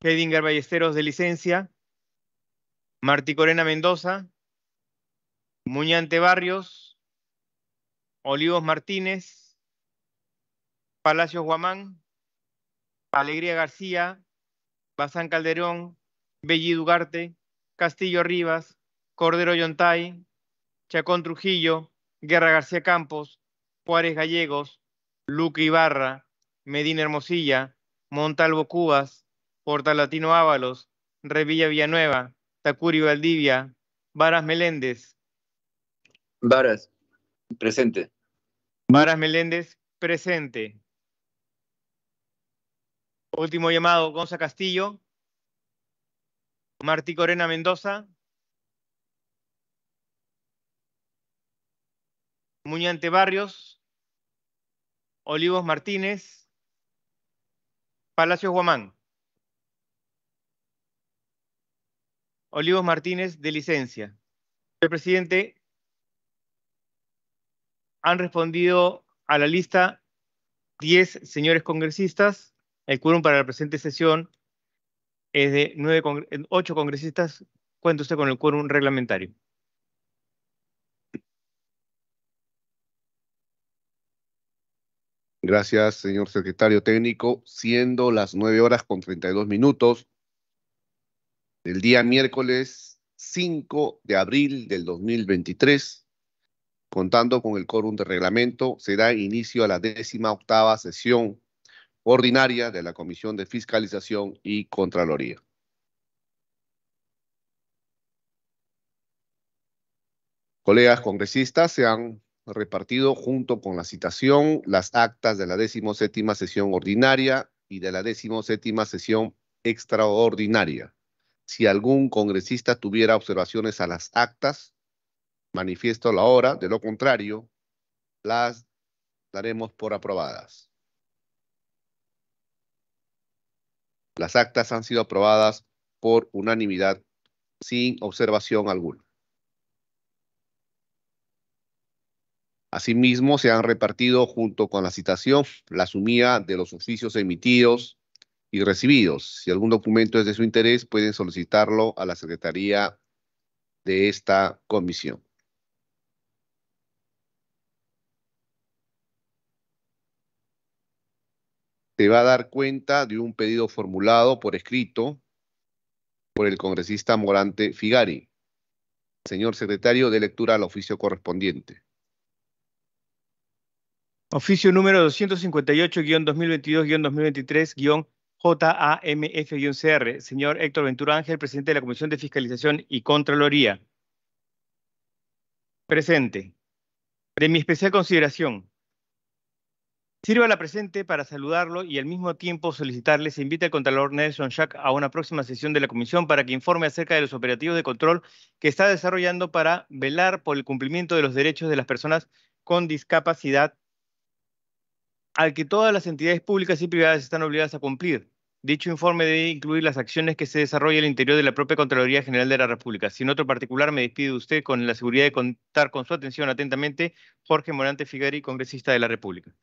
Hedinger Ballesteros de licencia, Martí Corena Mendoza, Muñante Barrios, Olivos Martínez, Palacios Guamán, Alegría García, Bazán Calderón, Belli Dugarte, Castillo Rivas, Cordero Yontay, Chacón Trujillo, Guerra García Campos, Juárez Gallegos, Luque Ibarra, Medina Hermosilla, Montalvo Cubas, Latino Ábalos, Revilla Villanueva, Tacuri Valdivia, Varas Meléndez. Varas, presente. Varas Meléndez, presente. Último llamado, Gonza Castillo. Martí Corena Mendoza. Muñante Barrios. Olivos Martínez. Palacios Guamán. Olivos Martínez de licencia. Señor presidente, han respondido a la lista 10 señores congresistas. El quórum para la presente sesión es de 9 8 congresistas. Cuenta usted con el quórum reglamentario. Gracias, señor secretario técnico. Siendo las 9 horas con 32 minutos, el día miércoles 5 de abril del 2023, contando con el quórum de reglamento, se da inicio a la décima octava sesión ordinaria de la Comisión de Fiscalización y Contraloría. Colegas congresistas, se han repartido junto con la citación las actas de la décimo séptima sesión ordinaria y de la décimo séptima sesión extraordinaria. Si algún congresista tuviera observaciones a las actas, manifiesto la hora, de lo contrario, las daremos por aprobadas. Las actas han sido aprobadas por unanimidad sin observación alguna. Asimismo, se han repartido junto con la citación la sumía de los oficios emitidos y recibidos. Si algún documento es de su interés, pueden solicitarlo a la Secretaría de esta comisión. Se va a dar cuenta de un pedido formulado por escrito por el congresista Morante Figari. Señor secretario, de lectura al oficio correspondiente. Oficio número 258-2022-2023- JAMF-CR. Señor Héctor Ventura Ángel, presidente de la Comisión de Fiscalización y Contraloría. Presente. De mi especial consideración. Sirva la presente para saludarlo y al mismo tiempo solicitarle se invita al Contralor Nelson Jack a una próxima sesión de la Comisión para que informe acerca de los operativos de control que está desarrollando para velar por el cumplimiento de los derechos de las personas con discapacidad al que todas las entidades públicas y privadas están obligadas a cumplir. Dicho informe debe incluir las acciones que se desarrollan al interior de la propia Contraloría General de la República. Sin otro particular, me despido de usted con la seguridad de contar con su atención atentamente, Jorge Morante Figari, congresista de la República.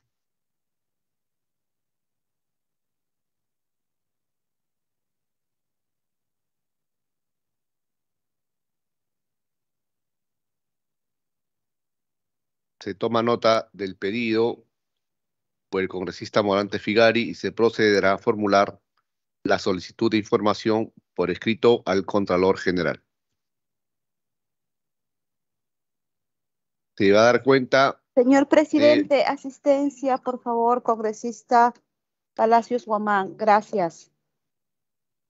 se toma nota del pedido por el congresista Morante Figari y se procederá a formular la solicitud de información por escrito al Contralor General. Se va a dar cuenta. Señor eh, presidente, asistencia, por favor, congresista Palacios Guamán. Gracias.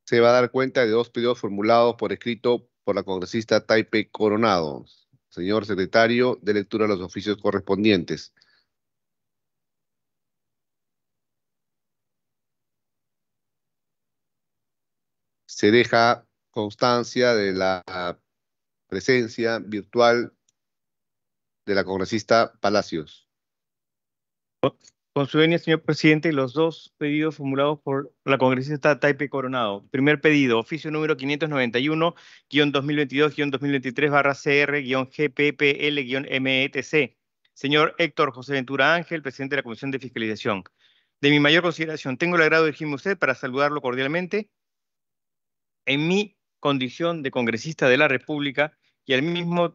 Se va a dar cuenta de dos pedidos formulados por escrito por la congresista Taipe Coronado. Señor secretario, de lectura de los oficios correspondientes. se deja constancia de la presencia virtual de la congresista Palacios. Con su venia, señor presidente, los dos pedidos formulados por la congresista Taipe Coronado. Primer pedido, oficio número 591-2022-2023-CR-GPPL-METC. E señor Héctor José Ventura Ángel, presidente de la Comisión de Fiscalización. De mi mayor consideración, tengo el agrado de dirigirme a usted para saludarlo cordialmente en mi condición de congresista de la República y al mismo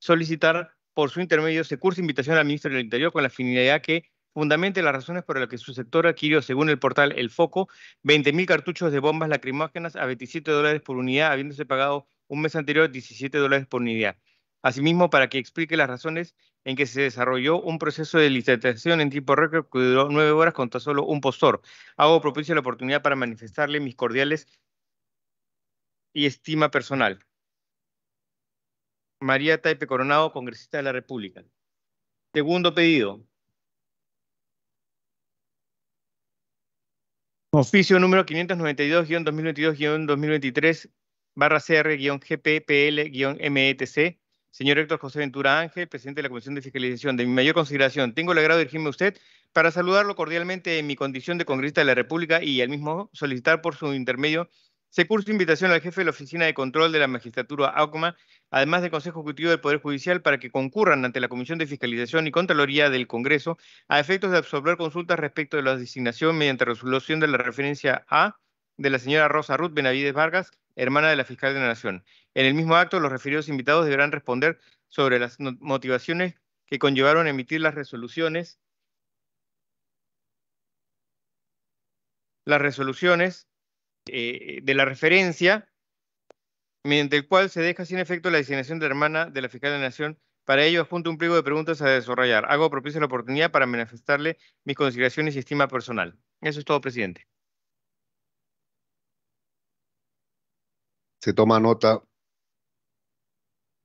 solicitar por su intermedio se curso invitación al ministro del Interior con la finalidad que fundamente las razones por las que su sector adquirió, según el portal El Foco, 20.000 cartuchos de bombas lacrimógenas a 27 dólares por unidad, habiéndose pagado un mes anterior 17 dólares por unidad. Asimismo, para que explique las razones en que se desarrolló un proceso de licitación en tiempo récord que duró nueve horas con tan solo un postor. Hago propicia la oportunidad para manifestarle mis cordiales y estima personal. María Taipe Coronado, congresista de la República. Segundo pedido. Oficio número 592-2022-2023 barra CR-GPPL-METC. E Señor Héctor José Ventura Ángel, presidente de la Comisión de Fiscalización, de mi mayor consideración, tengo el agrado de dirigirme a usted para saludarlo cordialmente en mi condición de congresista de la República y al mismo solicitar por su intermedio se curso invitación al jefe de la Oficina de Control de la Magistratura AUCMA, además del Consejo Ejecutivo del Poder Judicial, para que concurran ante la Comisión de Fiscalización y Contraloría del Congreso a efectos de absorber consultas respecto de la designación mediante resolución de la referencia A de la señora Rosa Ruth Benavides Vargas, hermana de la fiscal de la Nación. En el mismo acto, los referidos invitados deberán responder sobre las motivaciones que conllevaron a emitir las resoluciones las resoluciones eh, de la referencia, mediante el cual se deja sin efecto la designación de hermana de la fiscal de la Nación. Para ello, apunto un pliego de preguntas a desarrollar. Hago propicia la oportunidad para manifestarle mis consideraciones y estima personal. Eso es todo, presidente. Se toma nota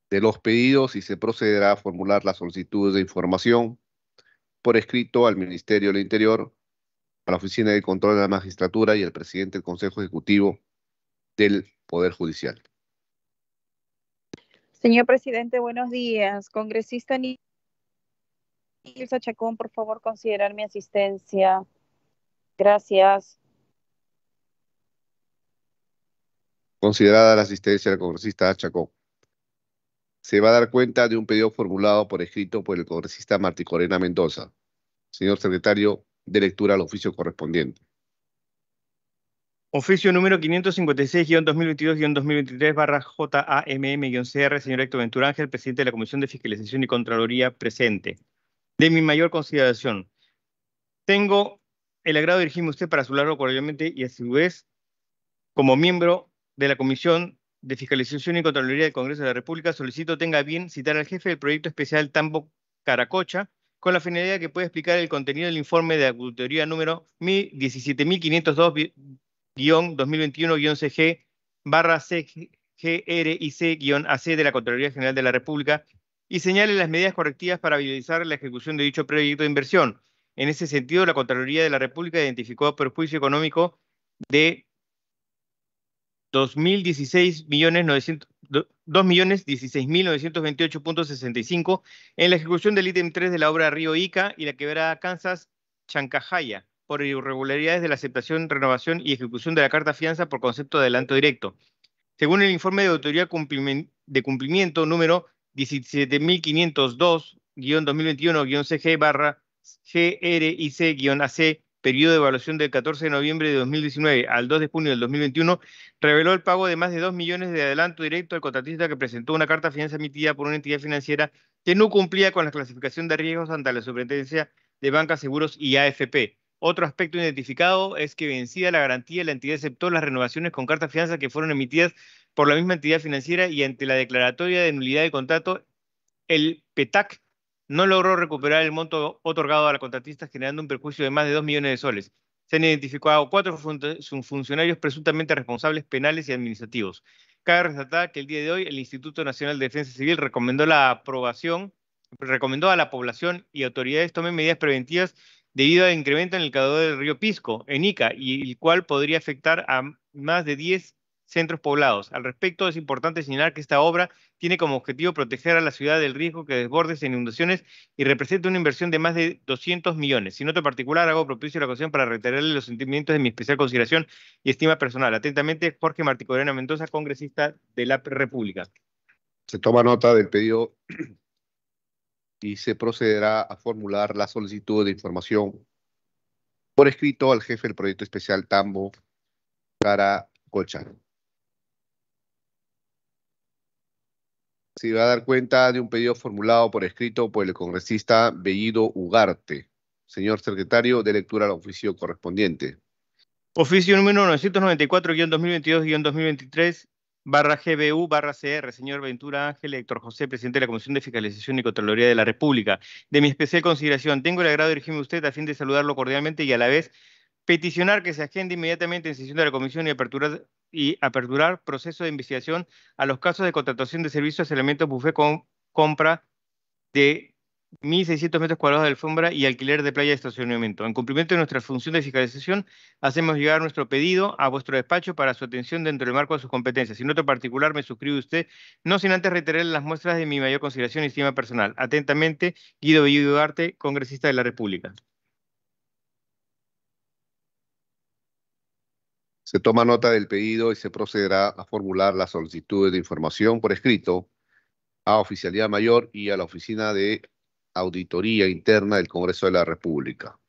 de los pedidos y se procederá a formular las solicitudes de información por escrito al Ministerio del Interior a la Oficina de Control de la Magistratura y el presidente del Consejo Ejecutivo del Poder Judicial. Señor presidente, buenos días. Congresista nils Chacón, por favor, considerar mi asistencia. Gracias. Considerada la asistencia del congresista achacón Se va a dar cuenta de un pedido formulado por escrito por el congresista Martí Corena Mendoza. Señor secretario, de lectura al oficio correspondiente. Oficio número 556-2022-2023-JAMM-CR, señor Héctor Ventura Ángel, presidente de la Comisión de Fiscalización y Contraloría presente. De mi mayor consideración, tengo el agrado de dirigirme a usted para saludarlo cordialmente y a su vez, como miembro de la Comisión de Fiscalización y Contraloría del Congreso de la República, solicito tenga bien citar al jefe del proyecto especial Tambo Caracocha, con la finalidad que puede explicar el contenido del informe de auditoría número 17502-2021-CG barra CGRIC-AC de la Contraloría General de la República y señale las medidas correctivas para viabilizar la ejecución de dicho proyecto de inversión. En ese sentido, la Contraloría de la República identificó perjuicio económico de millones 2016.900.000 2.016.928.65 en la ejecución del ítem 3 de la obra Río Ica y la quebrada Kansas Chancajaya por irregularidades de la aceptación, renovación y ejecución de la carta fianza por concepto de adelanto directo. Según el informe de Autoría de cumplimiento número 17.502-2021-CG barra GRIC-AC periodo de evaluación del 14 de noviembre de 2019 al 2 de junio del 2021, reveló el pago de más de 2 millones de adelanto directo al contratista que presentó una carta de fianza emitida por una entidad financiera que no cumplía con la clasificación de riesgos ante la Superintendencia de Bancas, Seguros y AFP. Otro aspecto identificado es que vencida la garantía, la entidad aceptó las renovaciones con cartas fianza que fueron emitidas por la misma entidad financiera y ante la declaratoria de nulidad de contrato, el PETAC no logró recuperar el monto otorgado a la contratista, generando un perjuicio de más de 2 millones de soles. Se han identificado cuatro funcionarios presuntamente responsables penales y administrativos. Cabe resaltar que el día de hoy el Instituto Nacional de Defensa Civil recomendó la aprobación, recomendó a la población y autoridades tomen medidas preventivas debido al incremento en el caudal del río Pisco, en Ica, y el cual podría afectar a más de 10 centros poblados. Al respecto, es importante señalar que esta obra tiene como objetivo proteger a la ciudad del riesgo que desbordes en inundaciones y representa una inversión de más de 200 millones. Sin otro particular, hago propicio la ocasión para reiterarle los sentimientos de mi especial consideración y estima personal. Atentamente, Jorge Marticorena Mendoza, congresista de la República. Se toma nota del pedido y se procederá a formular la solicitud de información por escrito al jefe del proyecto especial Tambo, para Colchán. se va a dar cuenta de un pedido formulado por escrito por el congresista Bellido Ugarte. Señor secretario, de lectura al oficio correspondiente. Oficio número 994-2022-2023 barra GBU barra CR, señor Ventura Ángel Héctor José, presidente de la Comisión de Fiscalización y Contraloría de la República. De mi especial consideración, tengo el agrado de dirigirme a usted a fin de saludarlo cordialmente y a la vez peticionar que se agende inmediatamente en sesión de la Comisión y apertura y aperturar proceso de investigación a los casos de contratación de servicios, elementos buffet con compra de 1.600 metros cuadrados de alfombra y alquiler de playa de estacionamiento. En cumplimiento de nuestra función de fiscalización, hacemos llegar nuestro pedido a vuestro despacho para su atención dentro del marco de sus competencias. Sin otro particular, me suscribe usted, no sin antes reiterar las muestras de mi mayor consideración y estima personal. Atentamente, Guido Villuarte, congresista de la República. Se toma nota del pedido y se procederá a formular las solicitudes de información por escrito a Oficialidad Mayor y a la Oficina de Auditoría Interna del Congreso de la República.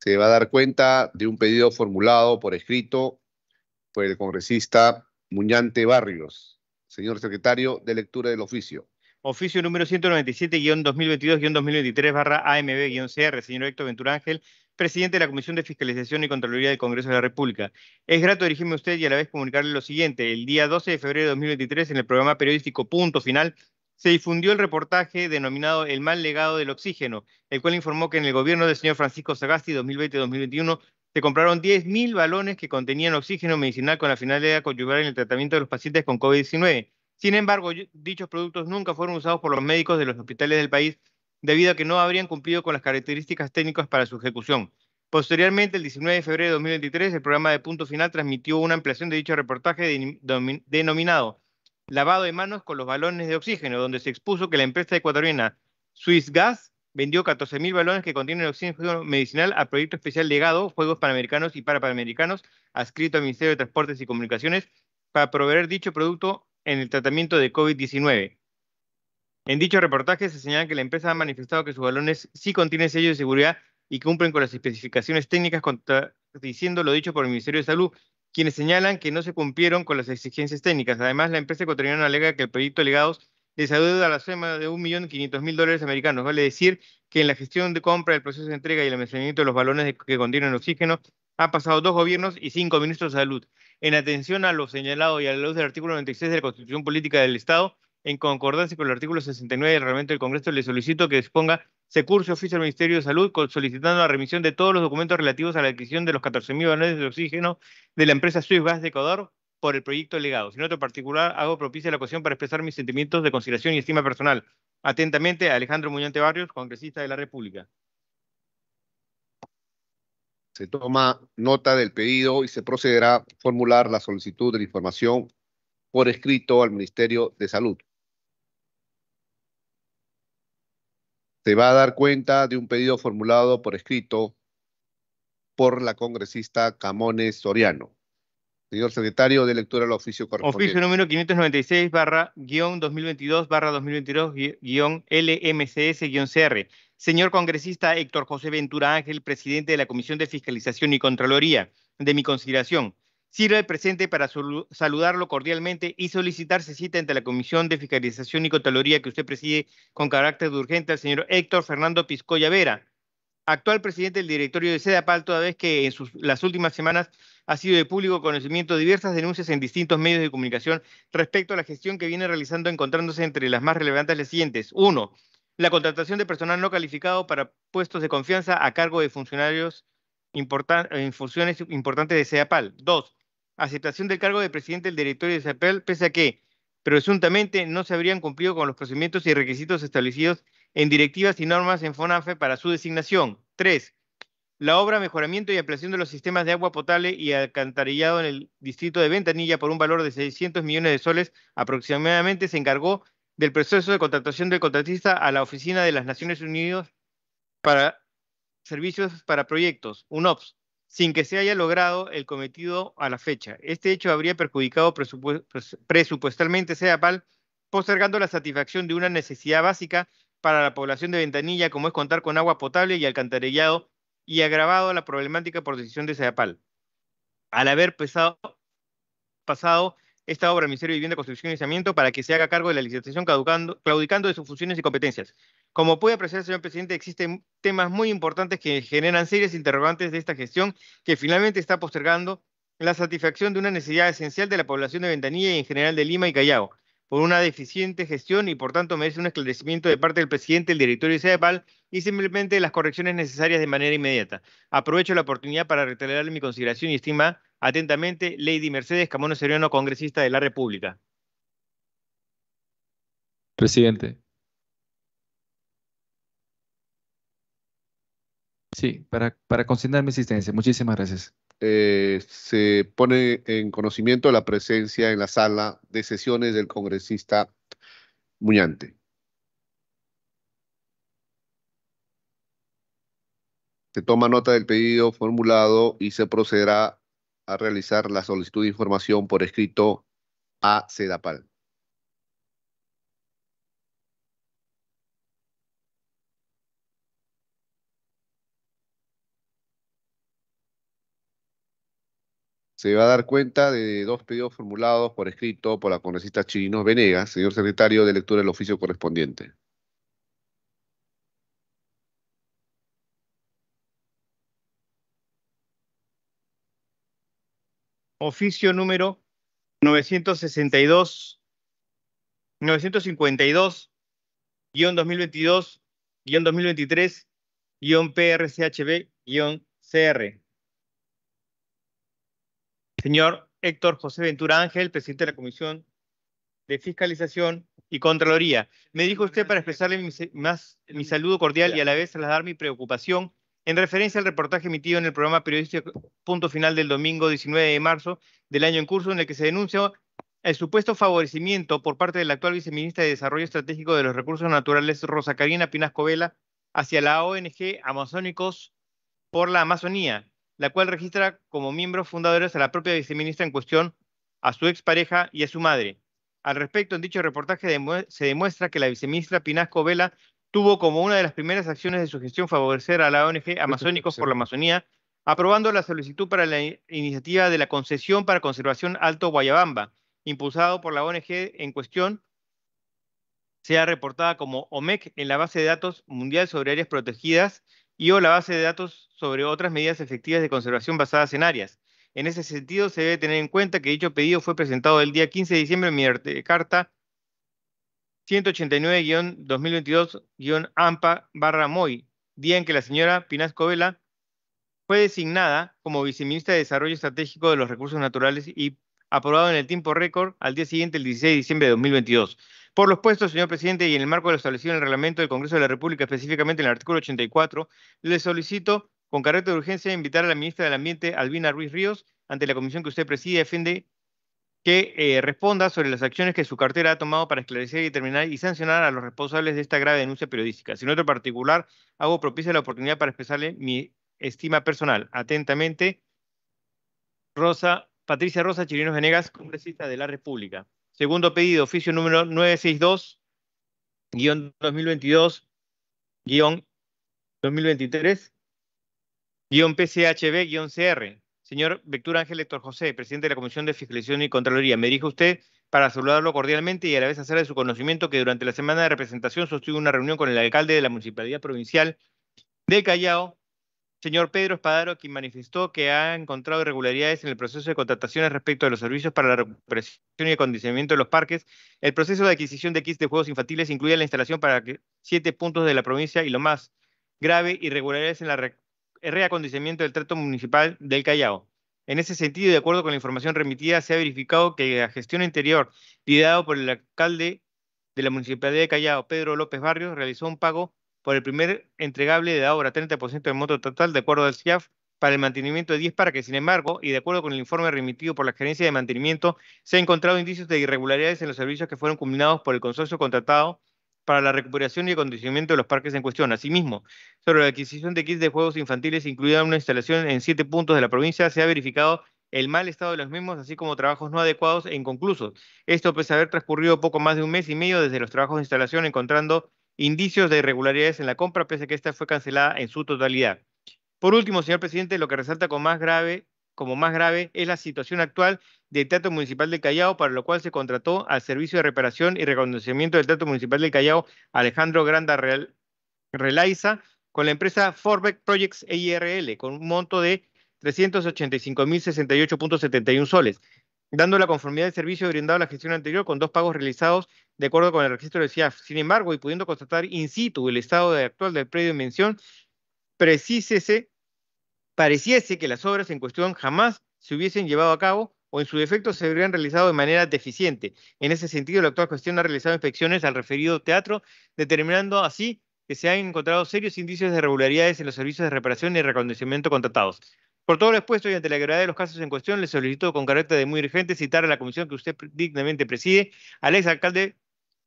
se va a dar cuenta de un pedido formulado por escrito por el congresista Muñante Barrios. Señor secretario, de lectura del oficio. Oficio número 197-2022-2023-AMB-CR, señor Héctor Venturángel, presidente de la Comisión de Fiscalización y Contraloría del Congreso de la República. Es grato dirigirme a usted y a la vez comunicarle lo siguiente. El día 12 de febrero de 2023, en el programa periodístico Punto Final, se difundió el reportaje denominado El mal legado del oxígeno, el cual informó que en el gobierno del señor Francisco Sagasti 2020-2021 se compraron 10.000 balones que contenían oxígeno medicinal con la finalidad de coadyuvar en el tratamiento de los pacientes con COVID-19. Sin embargo, dichos productos nunca fueron usados por los médicos de los hospitales del país debido a que no habrían cumplido con las características técnicas para su ejecución. Posteriormente, el 19 de febrero de 2023, el programa de Punto Final transmitió una ampliación de dicho reportaje denominado Lavado de manos con los balones de oxígeno, donde se expuso que la empresa ecuatoriana Swiss Gas vendió 14.000 balones que contienen oxígeno medicinal a Proyecto Especial Legado, Juegos Panamericanos y Parapanamericanos, adscrito al Ministerio de Transportes y Comunicaciones, para proveer dicho producto en el tratamiento de COVID-19. En dicho reportaje se señala que la empresa ha manifestado que sus balones sí contienen sello de seguridad y cumplen con las especificaciones técnicas, contradiciendo lo dicho por el Ministerio de Salud, quienes señalan que no se cumplieron con las exigencias técnicas. Además, la empresa ecuatoriana alega que el proyecto Legados les a la suma de 1.500.000 dólares americanos. Vale decir que en la gestión de compra, el proceso de entrega y el almacenamiento de los balones que contienen oxígeno han pasado dos gobiernos y cinco ministros de salud. En atención a lo señalado y a la luz del artículo 96 de la Constitución Política del Estado, en concordancia con el artículo 69 del reglamento del Congreso, le solicito que disponga se oficial oficio al Ministerio de Salud solicitando la remisión de todos los documentos relativos a la adquisición de los 14.000 balones de oxígeno de la empresa Swiss Gas de Ecuador por el proyecto legado, Sin otro particular hago propicia la ocasión para expresar mis sentimientos de consideración y estima personal. Atentamente, Alejandro Muñante Barrios, congresista de la República. Se toma nota del pedido y se procederá a formular la solicitud de la información por escrito al Ministerio de Salud. Se va a dar cuenta de un pedido formulado por escrito por la congresista Camones Soriano. Señor secretario de lectura al oficio correspondiente. Oficio número 596 barra guión 2022 barra 2022 guión LMCS guión CR. Señor congresista Héctor José Ventura Ángel, presidente de la Comisión de Fiscalización y Contraloría, de mi consideración, sirve el presente para saludarlo cordialmente y solicitarse cita ante la Comisión de Fiscalización y Contraloría que usted preside con carácter de urgente al señor Héctor Fernando Piscoya Vera, actual presidente del directorio de CEDAPAL, toda vez que en sus, las últimas semanas ha sido de público conocimiento diversas denuncias en distintos medios de comunicación respecto a la gestión que viene realizando, encontrándose entre las más relevantes las siguientes. Uno, la contratación de personal no calificado para puestos de confianza a cargo de funcionarios en funciones importantes de CEDAPAL. Dos, aceptación del cargo de presidente del directorio de CEPAL pese a que presuntamente no se habrían cumplido con los procedimientos y requisitos establecidos en directivas y normas en FONAFE para su designación. Tres, la obra mejoramiento y ampliación de los sistemas de agua potable y alcantarillado en el distrito de Ventanilla por un valor de 600 millones de soles aproximadamente se encargó del proceso de contratación del contratista a la Oficina de las Naciones Unidas para Servicios para Proyectos, UNOPS, sin que se haya logrado el cometido a la fecha. Este hecho habría perjudicado presupu presupuestalmente SEAPAL, postergando la satisfacción de una necesidad básica para la población de Ventanilla, como es contar con agua potable y alcantarillado, y agravado la problemática por decisión de Sedapal. Al haber pasado esta obra al Ministerio de Vivienda, Construcción y Saneamiento para que se haga cargo de la licitación caducando, claudicando de sus funciones y competencias. Como puede apreciar, señor presidente, existen temas muy importantes que generan serias interrogantes de esta gestión que finalmente está postergando la satisfacción de una necesidad esencial de la población de Ventanilla y en general de Lima y Callao por una deficiente gestión y por tanto merece un esclarecimiento de parte del presidente, el directorio de CEPAL y simplemente las correcciones necesarias de manera inmediata. Aprovecho la oportunidad para reiterarle mi consideración y estima atentamente Lady Mercedes Camono Seriano, congresista de la República. Presidente. Sí, para, para mi asistencia. Muchísimas gracias. Eh, se pone en conocimiento la presencia en la sala de sesiones del congresista Muñante. Se toma nota del pedido formulado y se procederá a realizar la solicitud de información por escrito a CEDAPAL. se va a dar cuenta de dos pedidos formulados por escrito por la congresista Chirinos Venegas, señor secretario de lectura del oficio correspondiente. Oficio número 962 952 2022 2023 PRCHB CR Señor Héctor José Ventura Ángel, presidente de la Comisión de Fiscalización y Contraloría. Me dijo usted para expresarle mi, más, mi saludo cordial y a la vez trasladar mi preocupación en referencia al reportaje emitido en el programa periodístico Punto Final del domingo 19 de marzo del año en curso, en el que se denunció el supuesto favorecimiento por parte del actual viceministra de Desarrollo Estratégico de los Recursos Naturales, Rosa Karina Pinasco Vela, hacia la ONG Amazónicos por la Amazonía, la cual registra como miembros fundadores a la propia viceministra en cuestión, a su expareja y a su madre. Al respecto, en dicho reportaje se demuestra que la viceministra Pinasco Vela tuvo como una de las primeras acciones de su gestión favorecer a la ONG Amazónicos por la Amazonía, aprobando la solicitud para la iniciativa de la concesión para conservación Alto Guayabamba, impulsado por la ONG en cuestión, sea reportada como OMEC en la base de datos mundial sobre áreas protegidas y o la base de datos sobre otras medidas efectivas de conservación basadas en áreas. En ese sentido, se debe tener en cuenta que dicho pedido fue presentado el día 15 de diciembre en mi carta 189-2022-AMPA MOI, día en que la señora Pinasco Vela fue designada como viceministra de Desarrollo Estratégico de los Recursos Naturales y aprobado en el tiempo récord al día siguiente, el 16 de diciembre de 2022. Por los puestos, señor presidente, y en el marco de lo establecido en el reglamento del Congreso de la República, específicamente en el artículo 84, le solicito con carácter de urgencia invitar a la ministra del Ambiente, Albina Ruiz Ríos, ante la comisión que usted preside, defiende que eh, responda sobre las acciones que su cartera ha tomado para esclarecer y determinar y sancionar a los responsables de esta grave denuncia periodística. Sin otro particular, hago propicia la oportunidad para expresarle mi estima personal. Atentamente, Rosa, Patricia Rosa Chirinos Venegas, congresista de la República. Segundo pedido, oficio número 962, guión 2022, guión 2023 PCHB-CR. Señor Vector Ángel Héctor José, presidente de la Comisión de Fiscalización y Contraloría, me dirijo usted para saludarlo cordialmente y a la vez hacerle su conocimiento que durante la semana de representación sostuvo una reunión con el alcalde de la Municipalidad Provincial de Callao, señor Pedro Espadaro, quien manifestó que ha encontrado irregularidades en el proceso de contrataciones respecto a los servicios para la recuperación y acondicionamiento de los parques, el proceso de adquisición de kits de juegos infantiles, incluye la instalación para siete puntos de la provincia y lo más grave, irregularidades en la el reacondicionamiento del trato municipal del Callao. En ese sentido, de acuerdo con la información remitida, se ha verificado que la gestión interior liderada por el alcalde de la Municipalidad de Callao, Pedro López Barrios, realizó un pago por el primer entregable de la obra, 30% del monto total, de acuerdo al CIAF, para el mantenimiento de 10 que, Sin embargo, y de acuerdo con el informe remitido por la Gerencia de Mantenimiento, se han encontrado indicios de irregularidades en los servicios que fueron culminados por el consorcio contratado para la recuperación y acondicionamiento de los parques en cuestión. Asimismo, sobre la adquisición de kits de juegos infantiles, incluida una instalación en siete puntos de la provincia, se ha verificado el mal estado de los mismos, así como trabajos no adecuados e inconclusos. Esto pese a haber transcurrido poco más de un mes y medio desde los trabajos de instalación, encontrando indicios de irregularidades en la compra, pese a que esta fue cancelada en su totalidad. Por último, señor presidente, lo que resalta con más grave como más grave es la situación actual del Teatro Municipal de Callao, para lo cual se contrató al Servicio de Reparación y Reconocimiento del Teatro Municipal de Callao Alejandro Granda Real, con la empresa Forbeck Projects EIRL con un monto de 385.068.71 soles, dando la conformidad del servicio brindado a la gestión anterior con dos pagos realizados de acuerdo con el registro del CIAF. Sin embargo, y pudiendo constatar in situ el estado actual del predio en mención, precícese pareciese que las obras en cuestión jamás se hubiesen llevado a cabo o en su defecto se habrían realizado de manera deficiente. En ese sentido, la actual cuestión ha realizado inspecciones al referido teatro, determinando así que se han encontrado serios indicios de irregularidades en los servicios de reparación y reconocimiento contratados. Por todo lo expuesto y ante la gravedad de los casos en cuestión, le solicito con carácter de muy urgente citar a la comisión que usted dignamente preside al exalcalde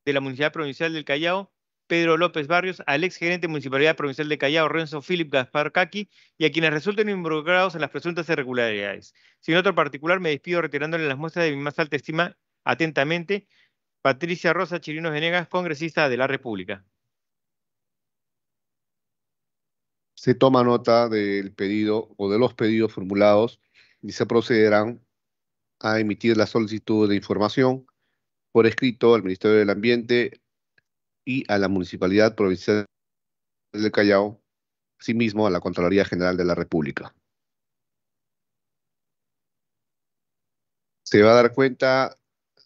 de la Municipalidad Provincial del Callao, Pedro López Barrios, al ex gerente Municipalidad Provincial de Callao, Renzo Philip Gaspar Caqui, y a quienes resulten involucrados en las presuntas irregularidades. Sin otro particular, me despido retirándole las muestras de mi más alta estima atentamente. Patricia Rosa Chirinos Venegas, congresista de la República. Se toma nota del pedido o de los pedidos formulados y se procederán a emitir la solicitud de información por escrito al Ministerio del Ambiente, y a la Municipalidad Provincial de Callao, asimismo a la Contraloría General de la República. Se va a dar cuenta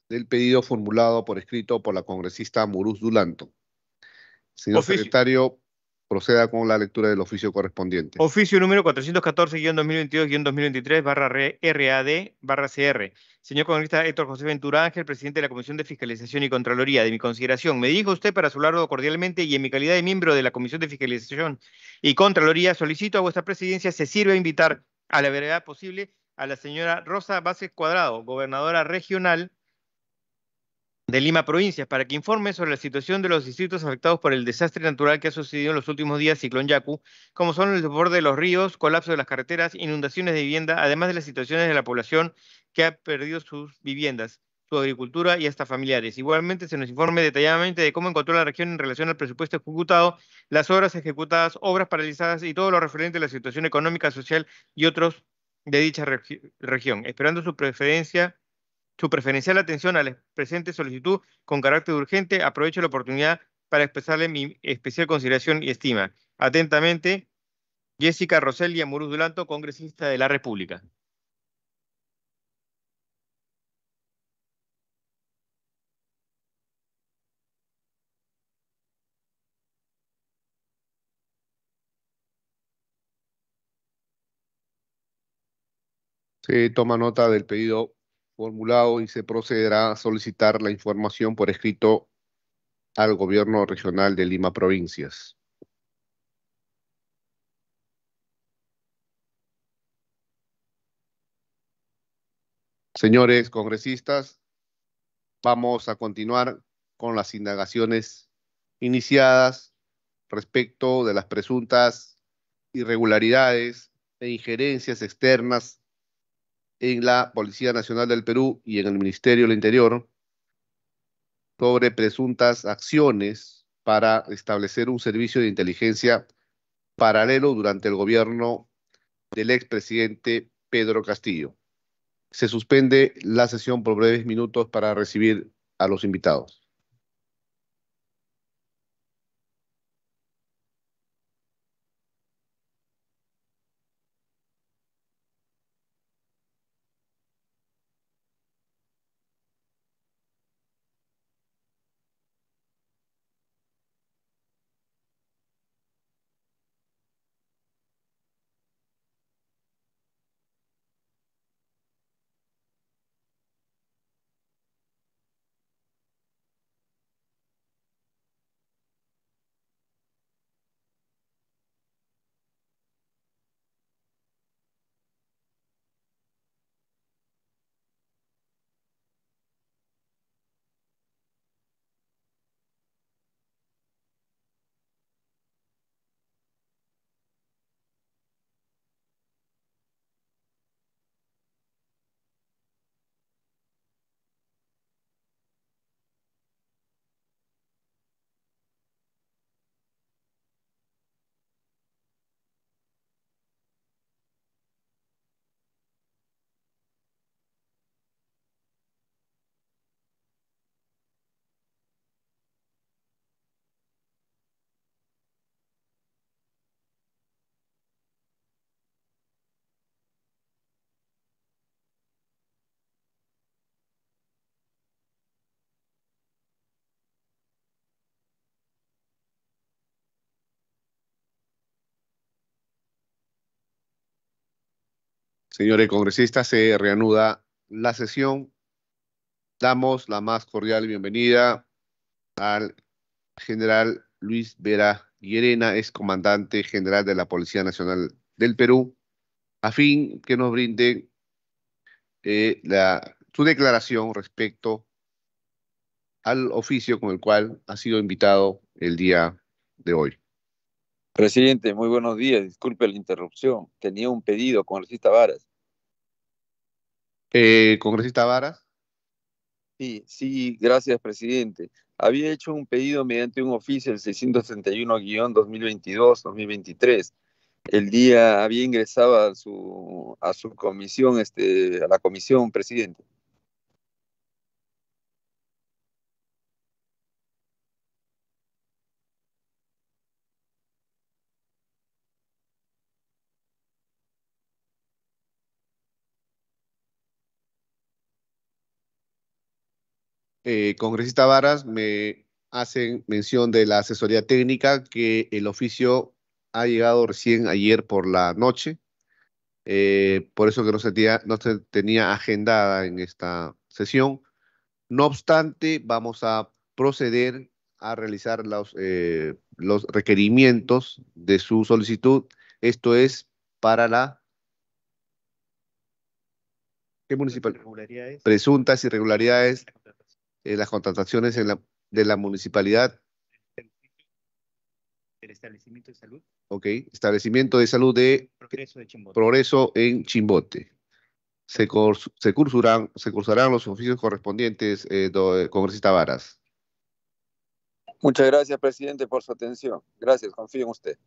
del pedido formulado por escrito por la congresista Muruz Dulanto. Señor secretario, proceda con la lectura del oficio correspondiente. Oficio número 414-2022-2023 barra RAD barra CR Señor congresista Héctor José Ventura Ángel, presidente de la Comisión de Fiscalización y Contraloría, de mi consideración, me dirijo a usted para saludarlo cordialmente y en mi calidad de miembro de la Comisión de Fiscalización y Contraloría, solicito a vuestra presidencia se sirva a invitar a la brevedad posible a la señora Rosa Vázquez Cuadrado, gobernadora regional de Lima Provincias para que informe sobre la situación de los distritos afectados por el desastre natural que ha sucedido en los últimos días, ciclón Yaku, como son el desborde de los ríos, colapso de las carreteras, inundaciones de vivienda, además de las situaciones de la población que ha perdido sus viviendas, su agricultura y hasta familiares. Igualmente se nos informe detalladamente de cómo encontró la región en relación al presupuesto ejecutado, las obras ejecutadas, obras paralizadas y todo lo referente a la situación económica, social y otros de dicha región, esperando su preferencia su preferencial atención a la presente solicitud con carácter urgente, aprovecho la oportunidad para expresarle mi especial consideración y estima. Atentamente, Jessica Roselia Amorús Dulanto, congresista de la República. Se toma nota del pedido formulado y se procederá a solicitar la información por escrito al gobierno regional de Lima Provincias. Señores congresistas, vamos a continuar con las indagaciones iniciadas respecto de las presuntas irregularidades e injerencias externas en la Policía Nacional del Perú y en el Ministerio del Interior sobre presuntas acciones para establecer un servicio de inteligencia paralelo durante el gobierno del expresidente Pedro Castillo. Se suspende la sesión por breves minutos para recibir a los invitados. Señores congresistas, se reanuda la sesión. Damos la más cordial bienvenida al general Luis Vera Guerena, es comandante general de la Policía Nacional del Perú, a fin que nos brinde eh, su declaración respecto al oficio con el cual ha sido invitado el día de hoy. Presidente, muy buenos días. Disculpe la interrupción. Tenía un pedido, congresista Varas. Eh, congresista Vara. Sí, sí, gracias, presidente. Había hecho un pedido mediante un oficio, el dos 2022 2023 El día había ingresado a su, a su comisión, este, a la comisión, presidente. Eh, congresista Varas, me hacen mención de la asesoría técnica que el oficio ha llegado recién ayer por la noche, eh, por eso que no se, tenía agendada en esta sesión. No obstante, vamos a proceder a realizar los, eh, requerimientos de su solicitud. Esto es para la... ¿Qué municipal? Presuntas irregularidades eh, las contrataciones en la, de la municipalidad. El establecimiento de salud. Ok, establecimiento de salud de Progreso, en Chimbote. Se, se, cursarán los oficios correspondientes, eh, eh, congresista Varas. Muchas gracias, presidente, por su atención. Gracias, confío en usted.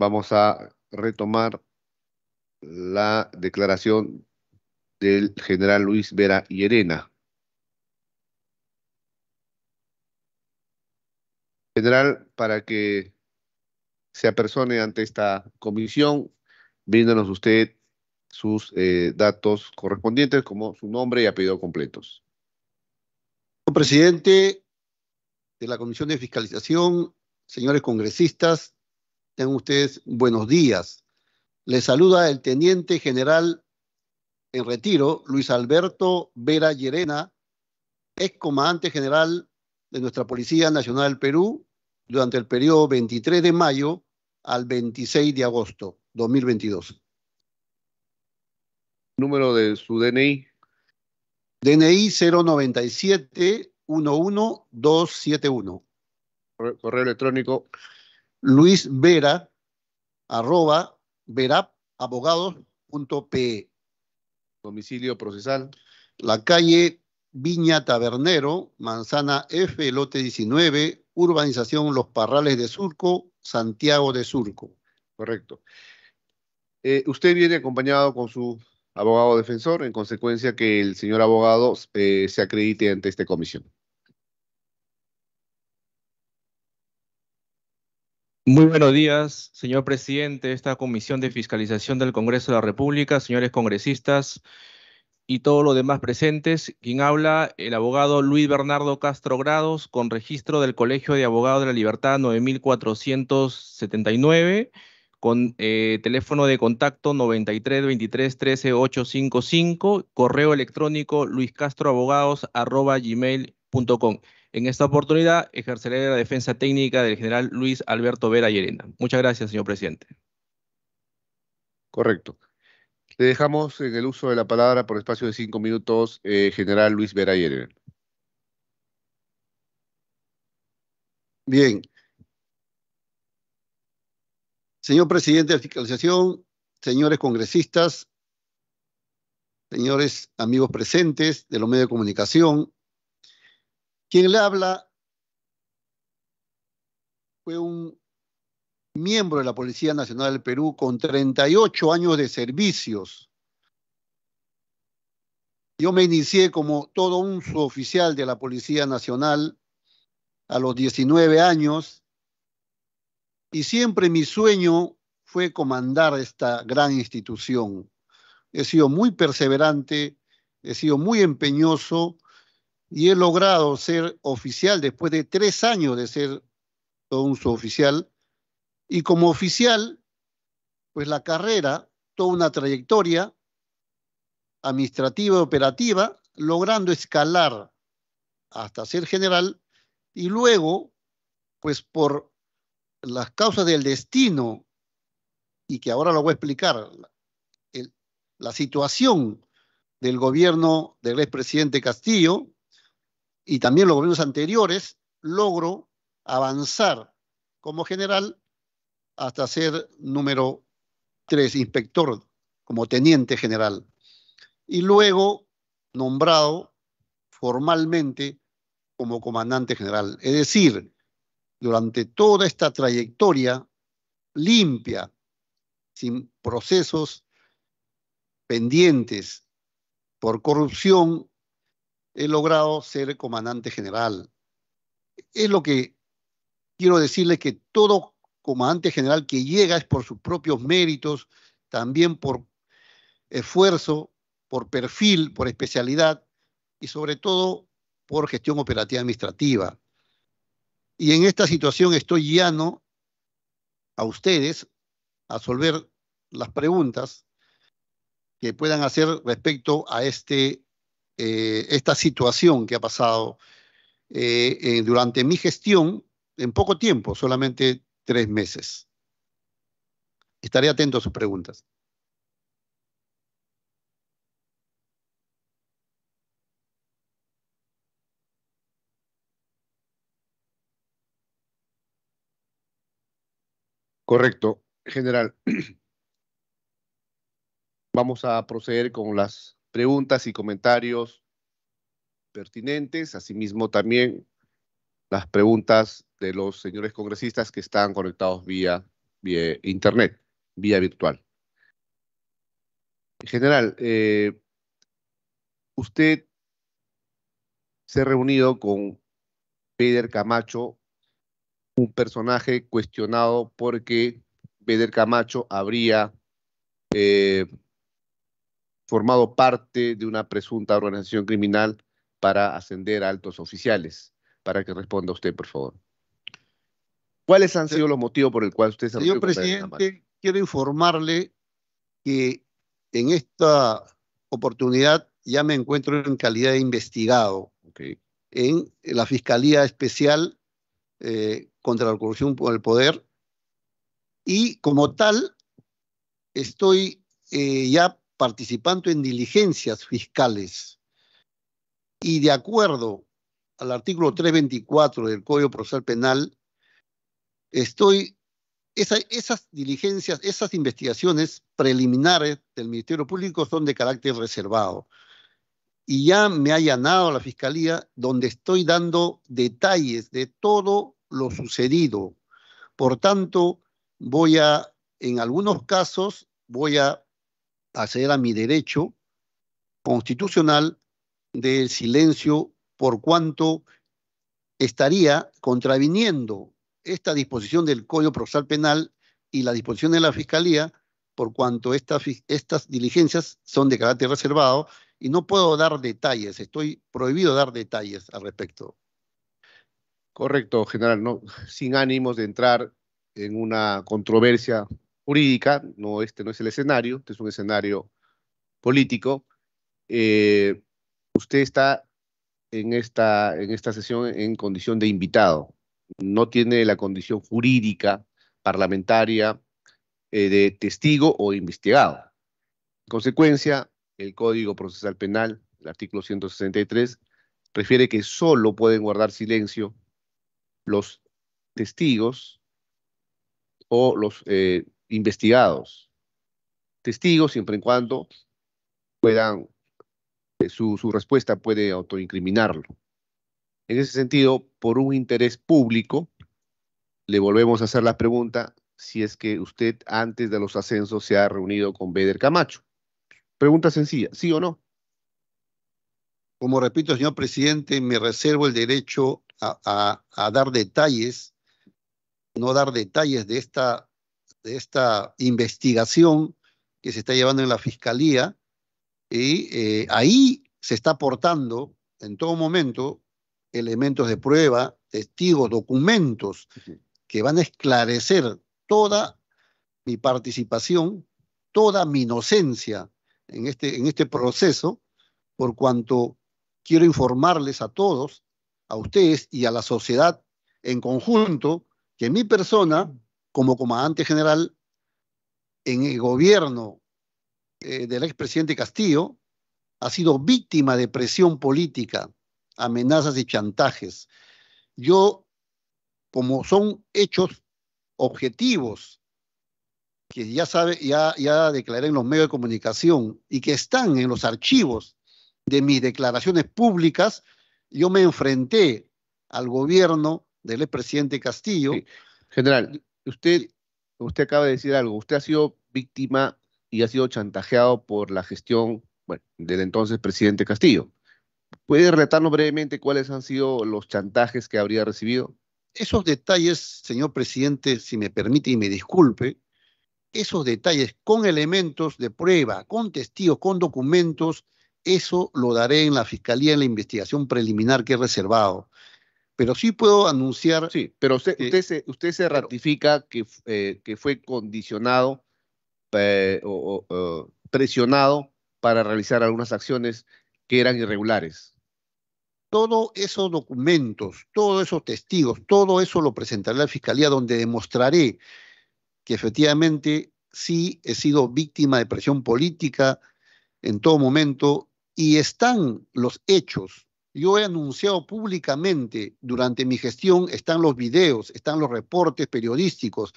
Vamos a retomar la declaración del general Luis Vera y Elena. General, para que se apersone ante esta comisión, bríndanos usted sus eh, datos correspondientes como su nombre y apellido completos. Presidente de la Comisión de Fiscalización, señores congresistas, tengan ustedes buenos días. Les saluda el Teniente General en retiro, Luis Alberto Vera Llerena, ex comandante general de nuestra Policía Nacional del Perú durante el periodo 23 de mayo al 26 de agosto 2022. Número de su DNI. DNI 097-11271. Correo electrónico. Luis Vera, arroba, verapabogados.pe domicilio procesal, la calle Viña Tabernero, Manzana F, lote 19, urbanización Los Parrales de Surco, Santiago de Surco. Correcto. Eh, usted viene acompañado con su abogado defensor, en consecuencia que el señor abogado eh, se acredite ante esta comisión. Muy buenos días, señor presidente de esta Comisión de Fiscalización del Congreso de la República, señores congresistas y todos los demás presentes. Quien habla, el abogado Luis Bernardo Castro Grados, con registro del Colegio de Abogados de la Libertad 9479, con eh, teléfono de contacto 93 23 13 855, correo electrónico luiscastroabogados.com. En esta oportunidad ejerceré la defensa técnica del general Luis Alberto Vera Llerena. Muchas gracias, señor presidente. Correcto. Le dejamos en el uso de la palabra por espacio de cinco minutos, eh, general Luis Vera Llerena. Bien. Señor presidente de la fiscalización, señores congresistas, señores amigos presentes de los medios de comunicación, quien le habla fue un miembro de la Policía Nacional del Perú con 38 años de servicios. Yo me inicié como todo un suboficial de la Policía Nacional a los 19 años y siempre mi sueño fue comandar esta gran institución. He sido muy perseverante, he sido muy empeñoso y he logrado ser oficial después de tres años de ser todo un suboficial. Y como oficial, pues la carrera, toda una trayectoria administrativa y operativa, logrando escalar hasta ser general y luego, pues por las causas del destino, y que ahora lo voy a explicar, la situación del gobierno del expresidente Castillo, y también los gobiernos anteriores, logro avanzar como general hasta ser número tres, inspector, como teniente general. Y luego nombrado formalmente como comandante general. Es decir, durante toda esta trayectoria limpia, sin procesos pendientes por corrupción he logrado ser comandante general. Es lo que quiero decirles que todo comandante general que llega es por sus propios méritos, también por esfuerzo, por perfil, por especialidad y sobre todo por gestión operativa administrativa. Y en esta situación estoy llano a ustedes a resolver las preguntas que puedan hacer respecto a este eh, esta situación que ha pasado eh, eh, durante mi gestión en poco tiempo, solamente tres meses. Estaré atento a sus preguntas. Correcto, general. Vamos a proceder con las preguntas y comentarios pertinentes, asimismo también las preguntas de los señores congresistas que están conectados vía, Internet, vía virtual. En general, eh, usted se ha reunido con Peder Camacho, un personaje cuestionado porque Peder Camacho habría eh, formado parte de una presunta organización criminal para ascender a altos oficiales. Para que responda usted, por favor. ¿Cuáles han sido los motivos por el cual usted se Señor presidente, quiero informarle que en esta oportunidad ya me encuentro en calidad de investigado en la Fiscalía Especial eh, contra la Corrupción por el Poder y como tal estoy eh, ya participando en diligencias fiscales y de acuerdo al artículo 324 del Código Procesal Penal, estoy, esas diligencias, esas investigaciones preliminares del Ministerio Público son de carácter reservado. Y ya me ha allanado la Fiscalía donde estoy dando detalles de todo lo sucedido. Por tanto, voy a, en algunos casos, voy a acceder a mi derecho constitucional del silencio por cuanto estaría contraviniendo esta disposición del Código Procesal Penal y la disposición de la Fiscalía por cuanto estas diligencias son de carácter reservado y no puedo dar detalles, estoy prohibido dar detalles al respecto. Correcto, general, no, sin ánimos de entrar en una controversia jurídica, no, este no es el escenario, este es un escenario político. Eh, usted está en esta, en esta sesión en condición de invitado, no tiene la condición jurídica parlamentaria eh, de testigo o investigado. En consecuencia, el Código Procesal Penal, el artículo 163, refiere que solo pueden guardar silencio los testigos o los eh, investigados, testigos, siempre y cuando puedan, eh, su, respuesta puede autoincriminarlo. En ese sentido, por un interés público, le volvemos a hacer la pregunta si es que usted antes de los ascensos se ha reunido con Beder Camacho. Pregunta sencilla, ¿sí o no? Como repito, señor presidente, me reservo el derecho a, a dar detalles, no dar detalles de esta de esta investigación que se está llevando en la Fiscalía y eh, ahí se está aportando en todo momento elementos de prueba, testigos, documentos que van a esclarecer toda mi participación, toda mi inocencia en este, en este proceso, por cuanto quiero informarles a todos, a ustedes y a la sociedad en conjunto, que mi persona como comandante general en el gobierno eh, del expresidente Castillo, ha sido víctima de presión política, amenazas y chantajes. Yo, como son hechos objetivos, que ya sabe, ya, ya declaré en los medios de comunicación y que están en los archivos de mis declaraciones públicas, yo me enfrenté al gobierno del expresidente Castillo. General, usted, usted acaba de decir algo, usted ha sido víctima y ha sido chantajeado por la gestión del entonces presidente Castillo. ¿Puede relatarnos brevemente cuáles han sido los chantajes que habría recibido? Esos detalles, señor presidente, si me permite y me disculpe, esos detalles con elementos de prueba, con testigos, con documentos, eso lo daré en la fiscalía en la investigación preliminar que he reservado pero sí puedo anunciar. Sí, pero usted, se, ratifica eh, que, fue condicionado eh, o, presionado para realizar algunas acciones que eran irregulares. Todos esos documentos, todos esos testigos, todo eso lo presentaré a la fiscalía donde demostraré que efectivamente sí he sido víctima de presión política en todo momento y están los hechos yo he anunciado públicamente durante mi gestión, están los videos, están los reportes periodísticos.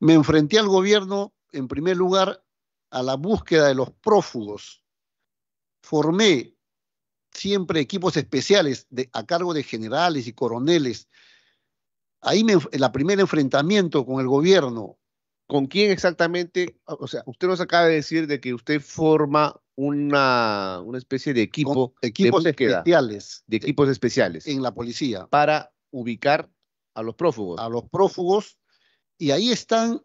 Me enfrenté al gobierno, en primer lugar, a la búsqueda de los prófugos. Formé siempre equipos especiales a cargo de generales y coroneles. Ahí me, el primer enfrentamiento con el gobierno ¿Con quién exactamente? O sea, usted nos acaba de decir de que usted forma una, una especie de equipo. equipos de especiales. De equipos especiales. En la policía. Para ubicar a los prófugos. A los prófugos. Y ahí están,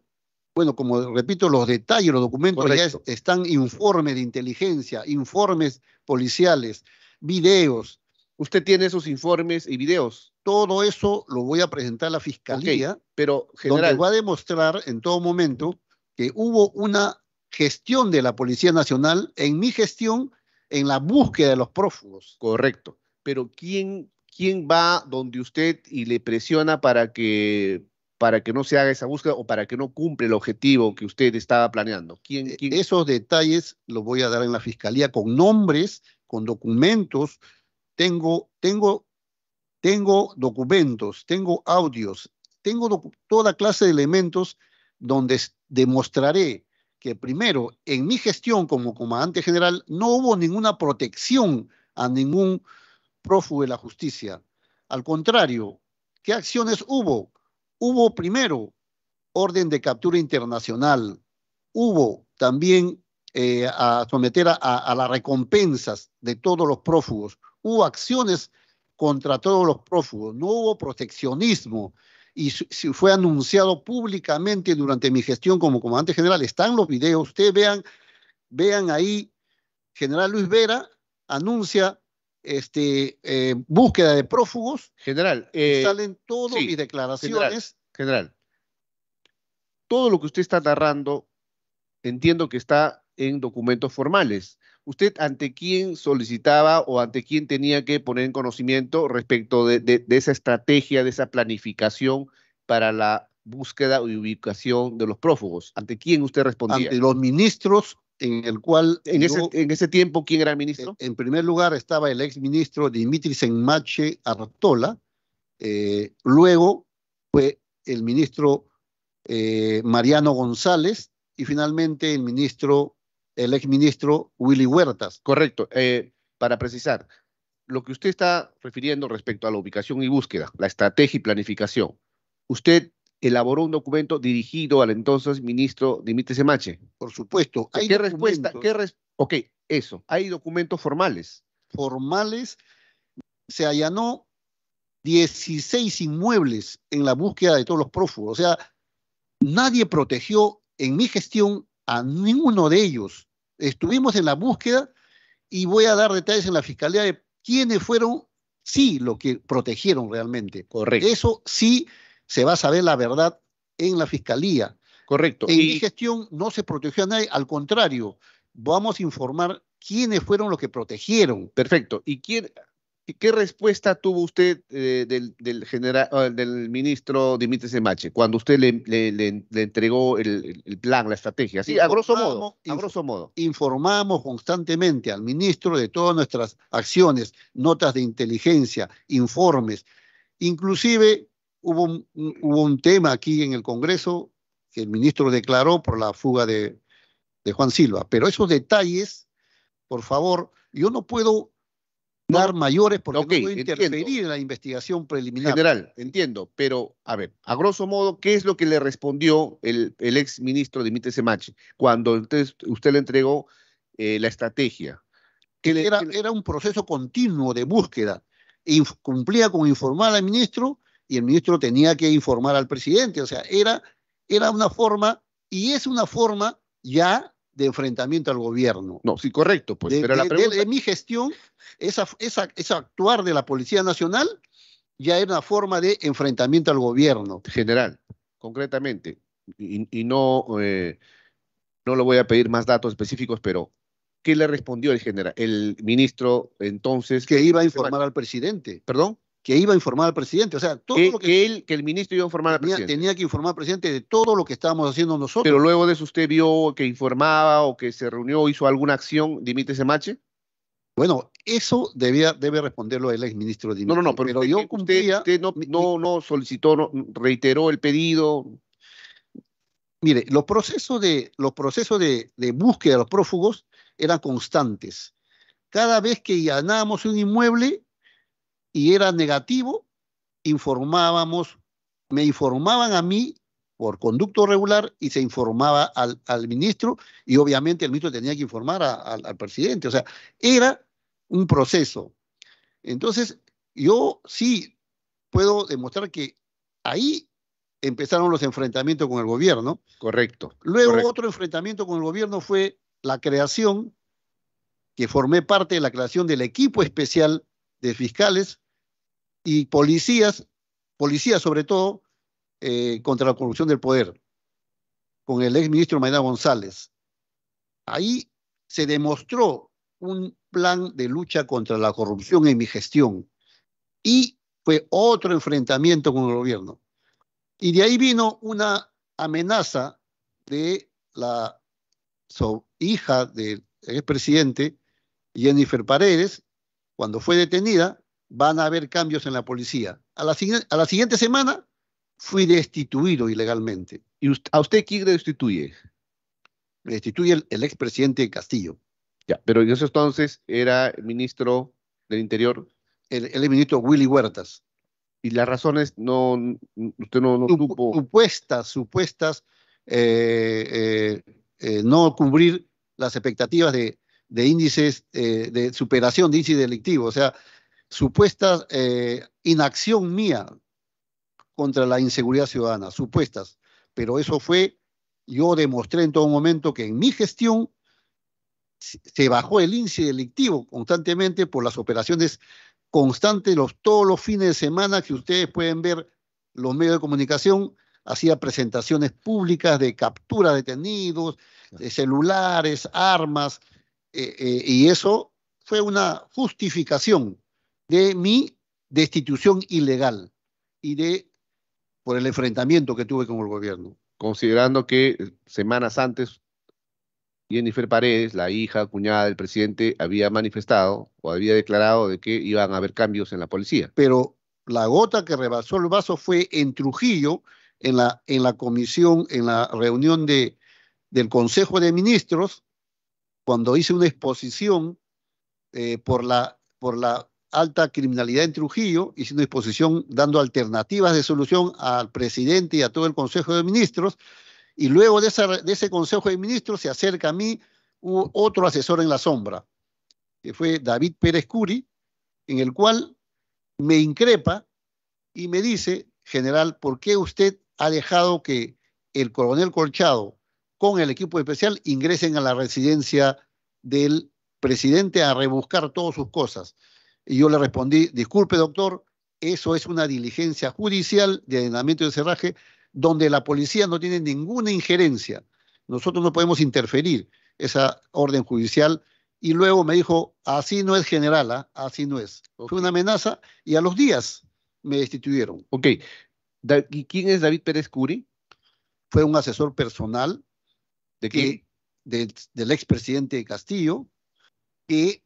bueno, como repito, los detalles, los documentos, ya están informes de inteligencia, informes policiales, videos. Usted tiene esos informes y videos todo eso lo voy a presentar a la fiscalía, pero general, va a demostrar en todo momento que hubo una gestión de la Policía Nacional en mi gestión en la búsqueda de los prófugos. Correcto. Pero quién quién va donde usted y le presiona para que para que no se haga esa búsqueda o para que no cumple el objetivo que usted estaba planeando. E-, esos detalles los voy a dar en la fiscalía con nombres, con documentos. Tengo, tengo tengo documentos, tengo audios, tengo toda clase de elementos donde demostraré que primero, en mi gestión como comandante general no hubo ninguna protección a ningún prófugo de la justicia. Al contrario, ¿qué acciones hubo? Hubo primero orden de captura internacional, hubo también eh, a someter a las recompensas de todos los prófugos, hubo acciones contra todos los prófugos, no hubo proteccionismo y fue anunciado públicamente durante mi gestión como comandante general. Están los videos, ustedes vean, vean ahí, general Luis Vera anuncia este, eh, búsqueda de prófugos. General. Eh, salen todas mis declaraciones. General, general, todo lo que usted está narrando, entiendo que está en documentos formales. ¿Usted ante quién solicitaba o ante quién tenía que poner en conocimiento respecto de, esa estrategia, de esa planificación para la búsqueda y ubicación de los prófugos? ¿Ante quién usted respondía? Ante los ministros en el cual... En, ese, en ese, tiempo, ¿quién era el ministro? En, primer lugar estaba el exministro Dimitri Senmache Artola, eh, luego fue el ministro eh, Mariano González y finalmente el ministro el exministro Willy Huertas. Correcto. Eh, para precisar, lo que usted está refiriendo respecto a la ubicación y búsqueda, la estrategia y planificación, usted elaboró un documento dirigido al entonces ministro Dimitri Semache. Por supuesto. Hay ¿Qué respuesta? Qué ok, eso. Hay documentos formales. Formales. Se allanó 16 inmuebles en la búsqueda de todos los prófugos. O sea, nadie protegió en mi gestión a ninguno de ellos estuvimos en la búsqueda y voy a dar detalles en la fiscalía de quiénes fueron, sí, lo que protegieron realmente. Correcto. Eso sí se va a saber la verdad en la fiscalía. Correcto. En mi gestión no se protegió a nadie, al contrario, vamos a informar quiénes fueron los que protegieron. Perfecto. Y quién, ¿Qué respuesta tuvo usted eh, del, general, ah, del ministro Dimitri Semache cuando usted le, entregó el, plan, la estrategia? ¿sí? A grosso modo. A Informamos constantemente al ministro de todas nuestras acciones, notas de inteligencia, informes. Inclusive hubo un, tema aquí en el Congreso que el ministro declaró por la fuga de Juan Silva. Pero esos detalles, por favor, yo no puedo dar mayores porque no interferir en la investigación preliminar. General, entiendo, pero a ver, a grosso modo, ¿qué es lo que le respondió el, ex ministro Dimitri Semachi cuando usted, le entregó eh, la estrategia? Que era, un proceso continuo de búsqueda. cumplía con informar al ministro y el ministro tenía que informar al presidente. O sea, era, era una forma, y es una forma ya de enfrentamiento al gobierno. No, sí, correcto, pues. De, mi gestión, esa, esa, ese actuar de la Policía Nacional ya era una forma de enfrentamiento al gobierno. General, concretamente, y, no, eh, no le voy a pedir más datos específicos, pero ¿qué le respondió el general, el ministro entonces? Que iba a informar al presidente. ¿Perdón? que iba a informar al presidente. O sea, todo lo que, que, él, que el ministro iba a informar al presidente. Tenía que informar al presidente de todo lo que estábamos haciendo nosotros. Pero luego de eso usted vio que informaba o que se reunió, o hizo alguna acción, dimite ese mache. Bueno, eso debía, debe responderlo el exministro de No, no, no, pero, usted, yo no, solicitó, reiteró el pedido. Mire, los procesos de, los procesos de, búsqueda de los prófugos eran constantes. Cada vez que allanábamos un inmueble, y era negativo, informábamos, me informaban a mí por conducto regular y se informaba al, ministro y obviamente el ministro tenía que informar al presidente. O sea, era un proceso. Entonces, yo sí puedo demostrar que ahí empezaron los enfrentamientos con el gobierno. Correcto. Luego otro enfrentamiento con el gobierno fue la creación, que formé parte de la creación del equipo especial de fiscales y policías, policías sobre todo, eh, contra la corrupción del poder, con el exministro Maida González. Ahí se demostró un plan de lucha contra la corrupción en mi gestión y fue otro enfrentamiento con el gobierno. Y de ahí vino una amenaza de la hija del expresidente Jennifer Paredes, cuando fue detenida, van a haber cambios en la policía. A la, a la siguiente semana fui destituido ilegalmente. ¿Y a usted quién le destituye? Me destituye el, ex expresidente Castillo. Ya, pero en ese entonces era el ministro del Interior. El, ministro Willy Huertas. Y las razones no, usted no, supo. Supuestas, supuestas, eh, eh, eh, no cubrir las expectativas de, de índices, de superación de índice delictivo. O sea, supuestas eh, inacción mía contra la inseguridad ciudadana, supuestas. Pero eso fue, yo demostré en todo momento que en mi gestión se bajó el índice delictivo constantemente por las operaciones constantes, los, todos los fines de semana que ustedes pueden ver los medios de comunicación, hacía presentaciones públicas de captura de detenidos, de celulares, armas, eh, eh, y eso fue una justificación de mi destitución ilegal y de por el enfrentamiento que tuve con el gobierno. Considerando que eh, semanas antes Jennifer Paredes, la hija, cuñada del presidente, había manifestado o había declarado de que iban a haber cambios en la policía. Pero la gota que rebasó el vaso fue en Trujillo, en la, en la comisión, en la reunión de, del Consejo de Ministros, cuando hice una exposición eh, por, la, por la alta criminalidad en Trujillo y sin disposición dando alternativas de solución al presidente y a todo el Consejo de Ministros. Y luego de, de ese Consejo de Ministros se acerca a mí otro asesor en la sombra, que fue David Pérez Curi, en el cual me increpa y me dice, general, ¿por qué usted ha dejado que el coronel Colchado con el equipo especial ingresen a la residencia del presidente a rebuscar todas sus cosas? Y yo le respondí, disculpe doctor, eso es una diligencia judicial de allanamiento y cerraje donde la policía no tiene ninguna injerencia. Nosotros no podemos interferir esa orden judicial. Y luego me dijo, así no es general, ¿ah? así no es. Fue una amenaza y a los días me destituyeron. Ok. ¿Y quién es David Pérez Curi? Fue un asesor personal ¿De que, del, del expresidente Castillo, que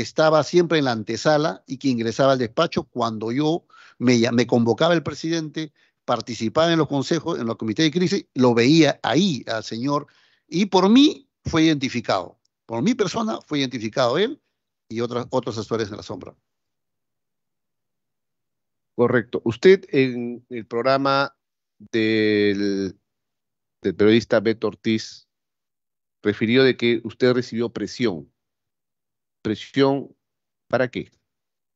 estaba siempre en la antesala y que ingresaba al despacho cuando yo me, convocaba el presidente, participaba en los consejos, en los comités de crisis, lo veía ahí al señor y por mí fue identificado. Por mi persona fue identificado él y otros, otros en la sombra. Correcto. Usted en el programa del periodista Beto Ortiz refirió de que usted recibió presión presión, ¿para qué?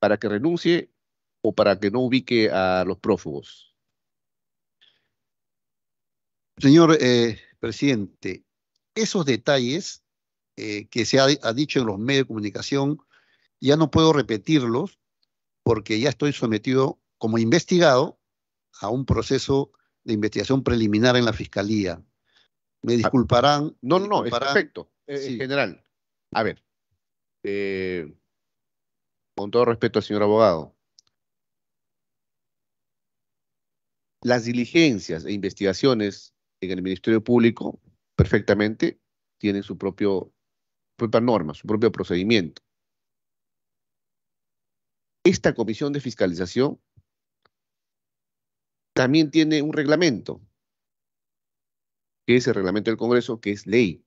¿Para que renuncie o para que no ubique a los prófugos? Señor eh, presidente, esos detalles eh, que se ha, dicho en los medios de comunicación, ya no puedo repetirlos porque ya estoy sometido como investigado a un proceso de investigación preliminar en la fiscalía. Me ah, disculparán. No, no, es perfecto, eh, en general. A ver, este, con todo respeto al señor abogado, las diligencias e investigaciones en el Ministerio Público perfectamente tienen su propio, propia norma, su propio procedimiento. Esta comisión de fiscalización también tiene un reglamento, que es el reglamento del Congreso, que es ley,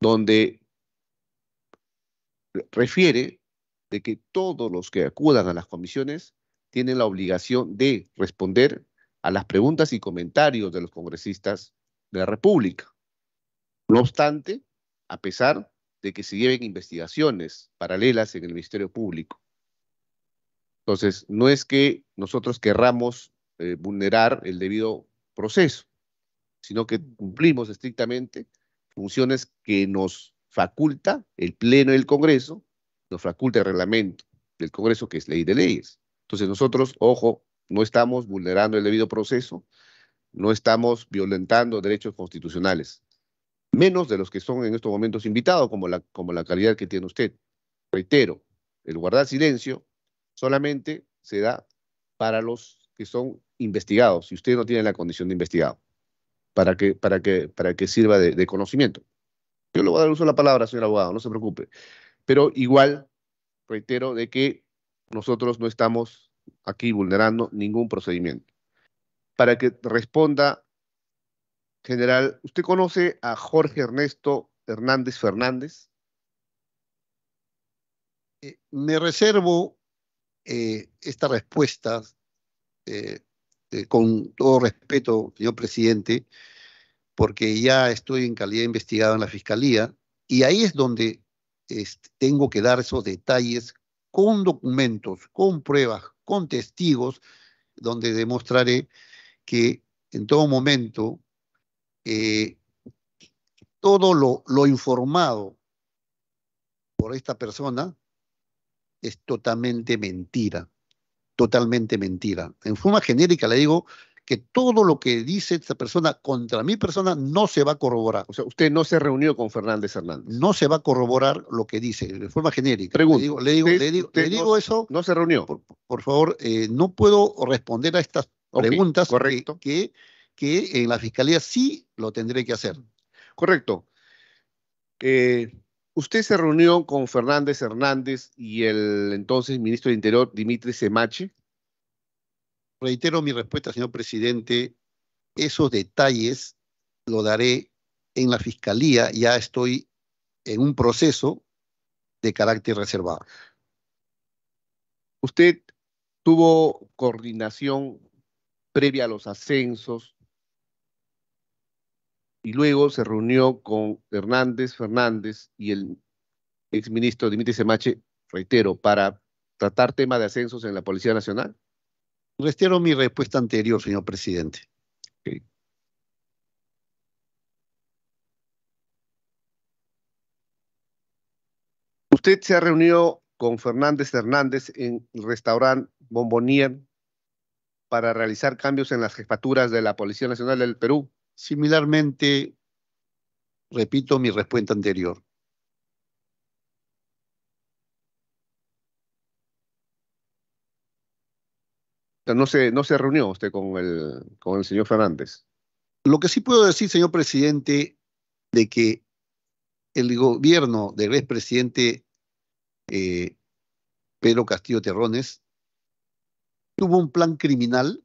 donde refiere de que todos los que acudan a las comisiones tienen la obligación de responder a las preguntas y comentarios de los congresistas de la República. No obstante, a pesar de que se lleven investigaciones paralelas en el Ministerio Público. Entonces, no es que nosotros querramos eh, vulnerar el debido proceso, sino que cumplimos estrictamente funciones que nos faculta el Pleno del Congreso, nos faculta el reglamento del Congreso, que es ley de leyes. Entonces nosotros, ojo, no estamos vulnerando el debido proceso, no estamos violentando derechos constitucionales, menos de los que son en estos momentos invitados, como la, como la calidad que tiene usted. Reitero, el guardar silencio solamente se da para los que son investigados, si usted no tiene la condición de investigado, para que, para que, para que sirva de conocimiento. Yo le voy a dar uso a la palabra, señor abogado, no se preocupe. Pero igual, reitero, de que nosotros no estamos aquí vulnerando ningún procedimiento. Para que responda, general, ¿usted conoce a Jorge Ernesto Hernández Fernández? Eh, me reservo eh, esta respuesta eh, con todo respeto, señor presidente, porque ya estoy en calidad de investigado en la fiscalía y ahí es donde este, tengo que dar esos detalles con documentos, con pruebas, con testigos, donde demostraré que en todo momento eh, todo lo, lo informado por esta persona es totalmente mentira, totalmente mentira. En forma genérica le digo, que todo lo que dice esta persona contra mi persona no se va a corroborar. O sea, usted no se reunió con Fernández Hernández. No se va a corroborar lo que dice, de forma genérica. Le digo, digo, eso. No se reunió. Por, favor, eh, no puedo responder a estas preguntas correcto. Que, que, en la fiscalía sí lo tendré que hacer. Correcto. Eh, usted se reunió con Fernández Hernández y el entonces ministro de Interior, Dimitri Semache reitero mi respuesta, señor presidente, esos detalles lo daré en la fiscalía, ya estoy en un proceso de carácter reservado. Usted tuvo coordinación previa a los ascensos y luego se reunió con Hernández Fernández y el exministro Dimitri Semache, reitero, para tratar temas de ascensos en la Policía Nacional. Restero mi respuesta anterior, señor presidente. Usted se ha reunido con Fernández Hernández en el restaurante Bombonier para realizar cambios en las jefaturas de la Policía Nacional del Perú. Similarmente, repito mi respuesta anterior. no se, no se reunió usted con el, con el señor Fernández. Lo que sí puedo decir, señor presidente, de que el gobierno del expresidente eh, Pedro Castillo Terrones tuvo un plan criminal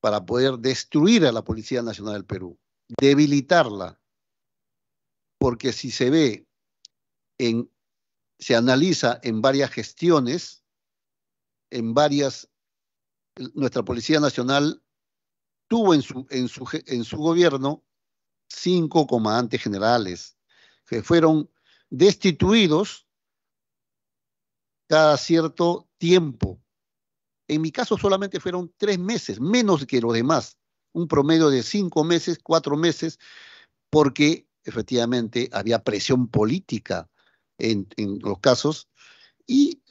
para poder destruir a la Policía Nacional del Perú, debilitarla, porque si se ve, en, se analiza en varias gestiones, en varias nuestra Policía Nacional tuvo en su, gobierno cinco comandantes generales que fueron destituidos cada cierto tiempo. En mi caso solamente fueron tres meses, menos que los demás, un promedio de cinco meses, cuatro meses, porque efectivamente había presión política en, en los casos. Y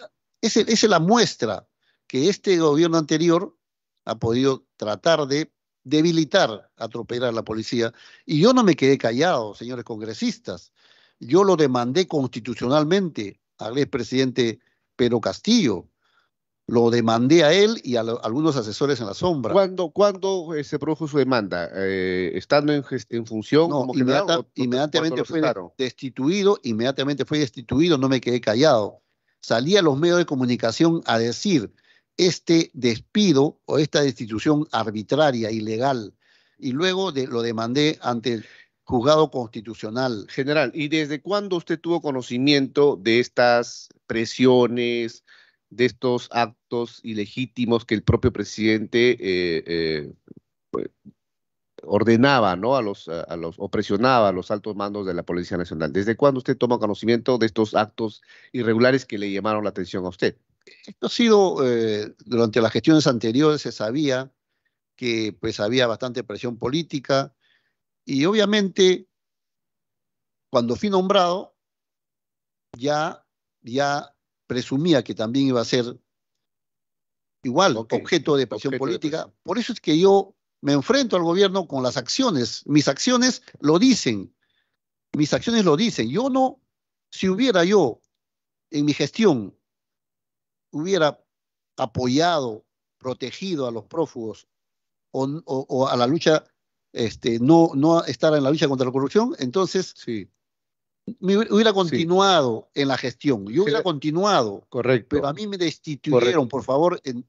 esa es la muestra que este gobierno anterior ha podido tratar de debilitar, atropellar a la policía. Y yo no me quedé callado, señores congresistas. Yo lo demandé constitucionalmente al expresidente Pedro Castillo. Lo demandé a él y a, algunos asesores en la sombra. ¿Cuándo, eh, se produjo su demanda? Eh, ¿Estando en, función? inmediatamente fue destituido, inmediatamente fue destituido, no me quedé callado. Salí a los medios de comunicación a decir, este despido o esta destitución arbitraria, ilegal, y luego de, lo demandé ante el juzgado constitucional. General, ¿y desde cuándo usted tuvo conocimiento de estas presiones, de estos actos ilegítimos que el propio presidente eh, eh, pues, ordenaba, ¿no? A los, los, o presionaba a los altos mandos de la Policía Nacional. ¿Desde cuándo usted toma conocimiento de estos actos irregulares que le llamaron la atención a usted? Esto ha sido, eh, durante las gestiones anteriores se sabía que pues había bastante presión política y obviamente cuando fui nombrado ya, ya presumía que también iba a ser igual objeto de presión política. Por eso es que yo me enfrento al gobierno con las acciones. Mis acciones lo dicen. Mis acciones lo dicen. Yo no, si hubiera yo en mi gestión hubiera apoyado, protegido a los prófugos o, a la lucha, este, no, no estar en la lucha contra la corrupción, entonces sí. hubiera continuado en la gestión, yo hubiera continuado. Correcto. Pero a mí me destituyeron, por favor. En,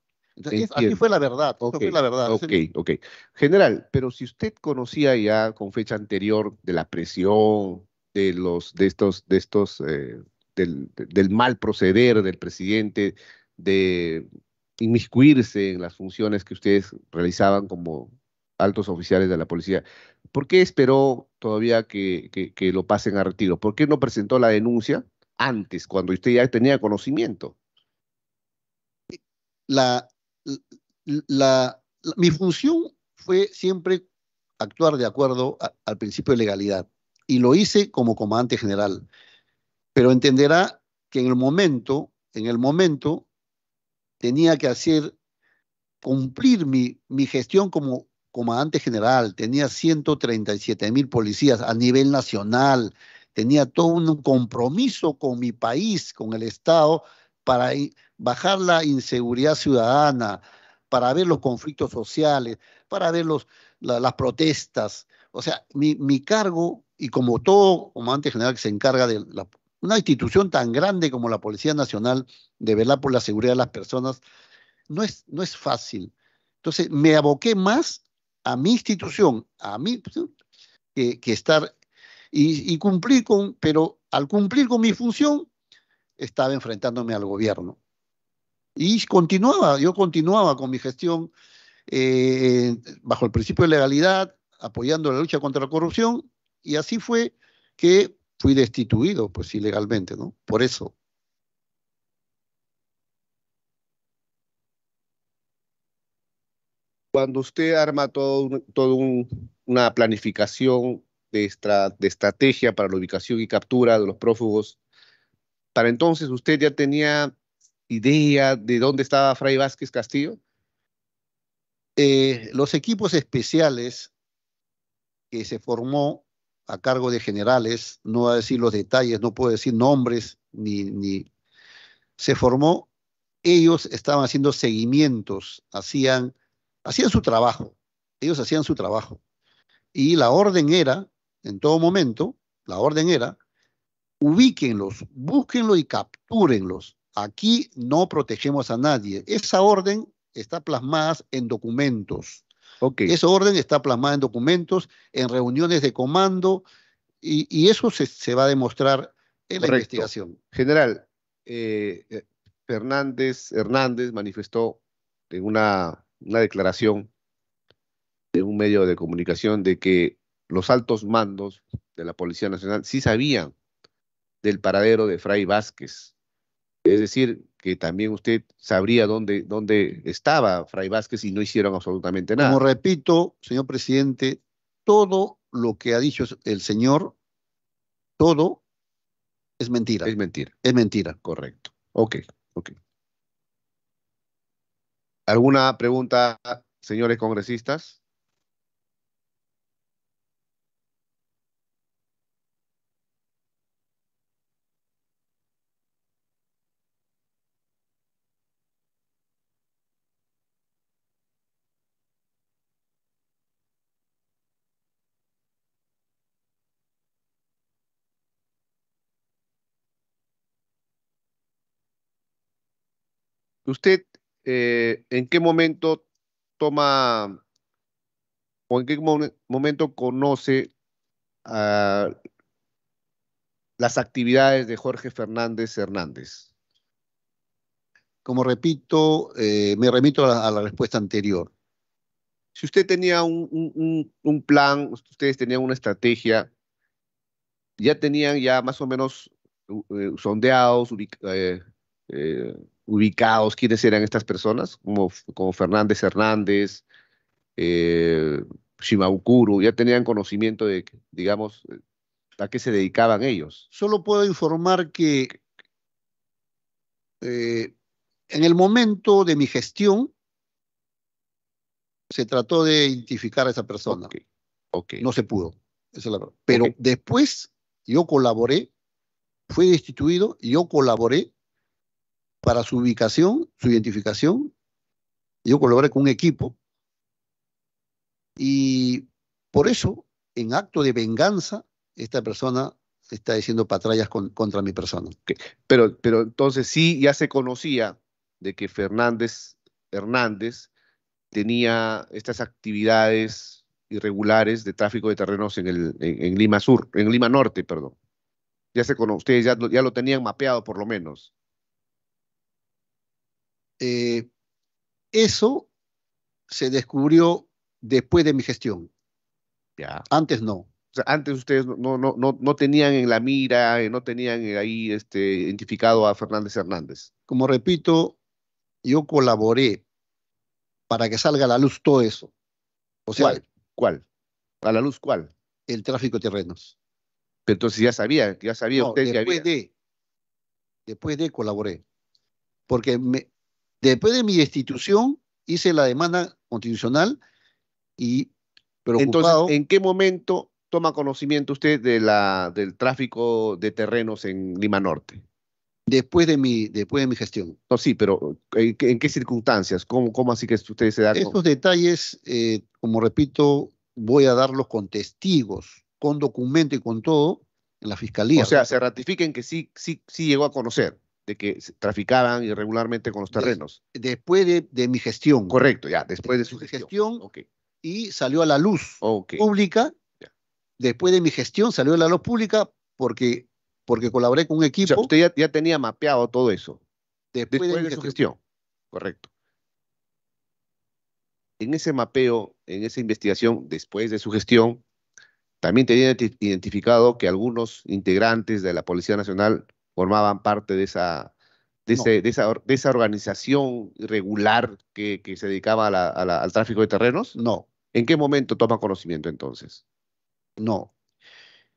aquí fue la verdad, la verdad. Ok, ok. General, pero si usted conocía ya con fecha anterior de la presión de los de estos de estos eh, del, mal proceder del presidente, de inmiscuirse en las funciones que ustedes realizaban como altos oficiales de la policía. ¿Por qué esperó todavía que, lo pasen a retiro? ¿Por qué no presentó la denuncia antes, cuando usted ya tenía conocimiento? La, la, mi función fue siempre actuar de acuerdo al principio de legalidad y lo hice como comandante general pero entenderá que en el momento, en el momento, tenía que hacer cumplir mi, gestión como comandante general, tenía 137 mil policías a nivel nacional, tenía todo un compromiso con mi país, con el Estado, para bajar la inseguridad ciudadana, para ver los conflictos sociales, para ver los, las protestas. O sea, mi, mi, cargo, y como todo comandante general que se encarga de la una institución tan grande como la Policía Nacional de velar por la seguridad de las personas, no es, no es fácil. Entonces, me aboqué más a mi institución, a mí, que, estar y, cumplir con, pero al cumplir con mi función, estaba enfrentándome al gobierno. Y continuaba, yo continuaba con mi gestión eh, bajo el principio de legalidad, apoyando la lucha contra la corrupción, y así fue que fui destituido, pues ilegalmente, ¿no? Por eso. Cuando usted arma toda todo una planificación de, estrategia para la ubicación y captura de los prófugos, para entonces usted ya tenía idea de dónde estaba Fray Vázquez Castillo. Eh, los equipos especiales que se formó a cargo de generales, no voy a decir los detalles, no puedo decir nombres, ni, ni... se formó, ellos estaban haciendo seguimientos, hacían, hacían su trabajo, ellos hacían su trabajo. Y la orden era, en todo momento, la orden era, ubíquenlos, búsquenlos y captúrenlos. Aquí no protegemos a nadie. Esa orden está plasmada en documentos esa orden está plasmada en documentos, en reuniones de comando, y, eso se, va a demostrar en la investigación. General, eh, eh, Fernández Hernández manifestó en una, una declaración de un medio de comunicación de que los altos mandos de la Policía Nacional sí sabían del paradero de Fray Vázquez. Es decir, que también usted sabría dónde, dónde estaba Fray Vázquez y no hicieron absolutamente nada. Como repito, señor presidente, todo lo que ha dicho el señor, todo es mentira. Es mentira. Es mentira. Correcto. Ok, ok. ¿Alguna pregunta, señores congresistas? ¿Usted eh, en qué momento toma o en qué momento conoce las actividades de Jorge Fernández Hernández? Como repito, eh, me remito a la, respuesta anterior. Si usted tenía un, plan, ustedes tenían una estrategia, ya tenían ya más o menos eh, sondeados, ubicados ubicados quiénes eran estas personas, como, como Fernández Hernández, eh, ya tenían conocimiento de, digamos, eh, a qué se dedicaban ellos. Solo puedo informar que eh, en el momento de mi gestión se trató de identificar a esa persona. No se pudo. Pero después yo colaboré, fui destituido, yo colaboré para su ubicación, su identificación. Yo colaboré con un equipo y por eso, en acto de venganza, esta persona está diciendo patrallas contra mi persona. Pero, pero entonces sí, ya se conocía de que Fernández Hernández tenía estas actividades irregulares de tráfico de terrenos en, el, en, Lima Sur, en Lima Norte, perdón. Ya se conoce, ustedes ya lo tenían mapeado por lo menos. Eh, eso se descubrió después de mi gestión. Ya. Antes no. antes ustedes no, no, no, no, tenían en la mira, eh, no tenían eh, ahí este, identificado a Fernández Hernández. Como repito, yo colaboré para que salga a la luz todo eso. O sea, ¿Cuál? ¿A la luz cuál? El tráfico de terrenos. Pero entonces ya sabía, ya sabía usted después que había. De, después de colaboré. Porque me, Después de mi destitución, hice la demanda constitucional y preocupado. Entonces, ¿en qué momento toma conocimiento usted de la, del tráfico de terrenos en Lima Norte? Después de mi, después de mi gestión. sí, pero eh, ¿en, qué circunstancias? ¿Cómo, así que usted se da Estos detalles, eh, como repito, voy a darlos con testigos, con documento y con todo en la fiscalía. O sea, se ratifiquen que sí, sí, sí llegó a conocer de que traficaban irregularmente con los terrenos. Después de, mi gestión. Correcto, ya, después de, su gestión. Y salió a la luz pública. Después de mi gestión salió a la luz pública porque, porque colaboré con un equipo. usted ya, tenía mapeado todo eso. Después, de, su gestión. gestión. Correcto. En ese mapeo, en esa investigación, después de su gestión, también tenía identificado que algunos integrantes de la Policía Nacional formaban parte de esa, de, esa, organización regular que, se dedicaba al tráfico de terrenos? No. ¿En qué momento toma conocimiento entonces? No.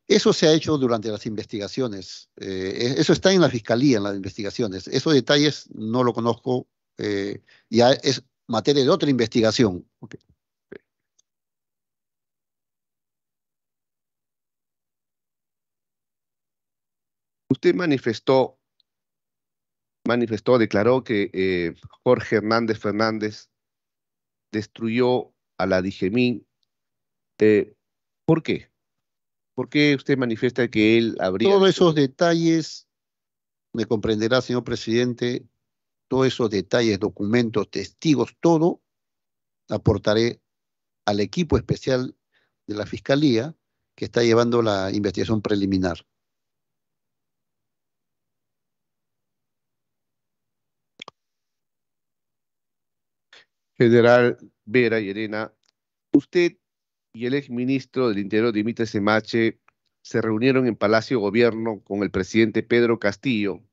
Eso se ha hecho durante las investigaciones. Eh, eso está en la fiscalía, en las investigaciones. Esos detalles no lo conozco. Eh, ya es materia de otra investigación. usted manifestó, manifestó, declaró que eh, Jorge Hernández Fernández destruyó a la Digemín. Eh, ¿Por qué? ¿Por qué usted manifiesta que él habría... Todos esos detalles, me comprenderá, señor presidente, todos esos detalles, documentos, testigos, todo, aportaré al equipo especial de la Fiscalía que está llevando la investigación preliminar. General Vera y Elena, usted y el exministro del Interior Dimitri Semache se reunieron en Palacio Gobierno con el presidente Pedro Castillo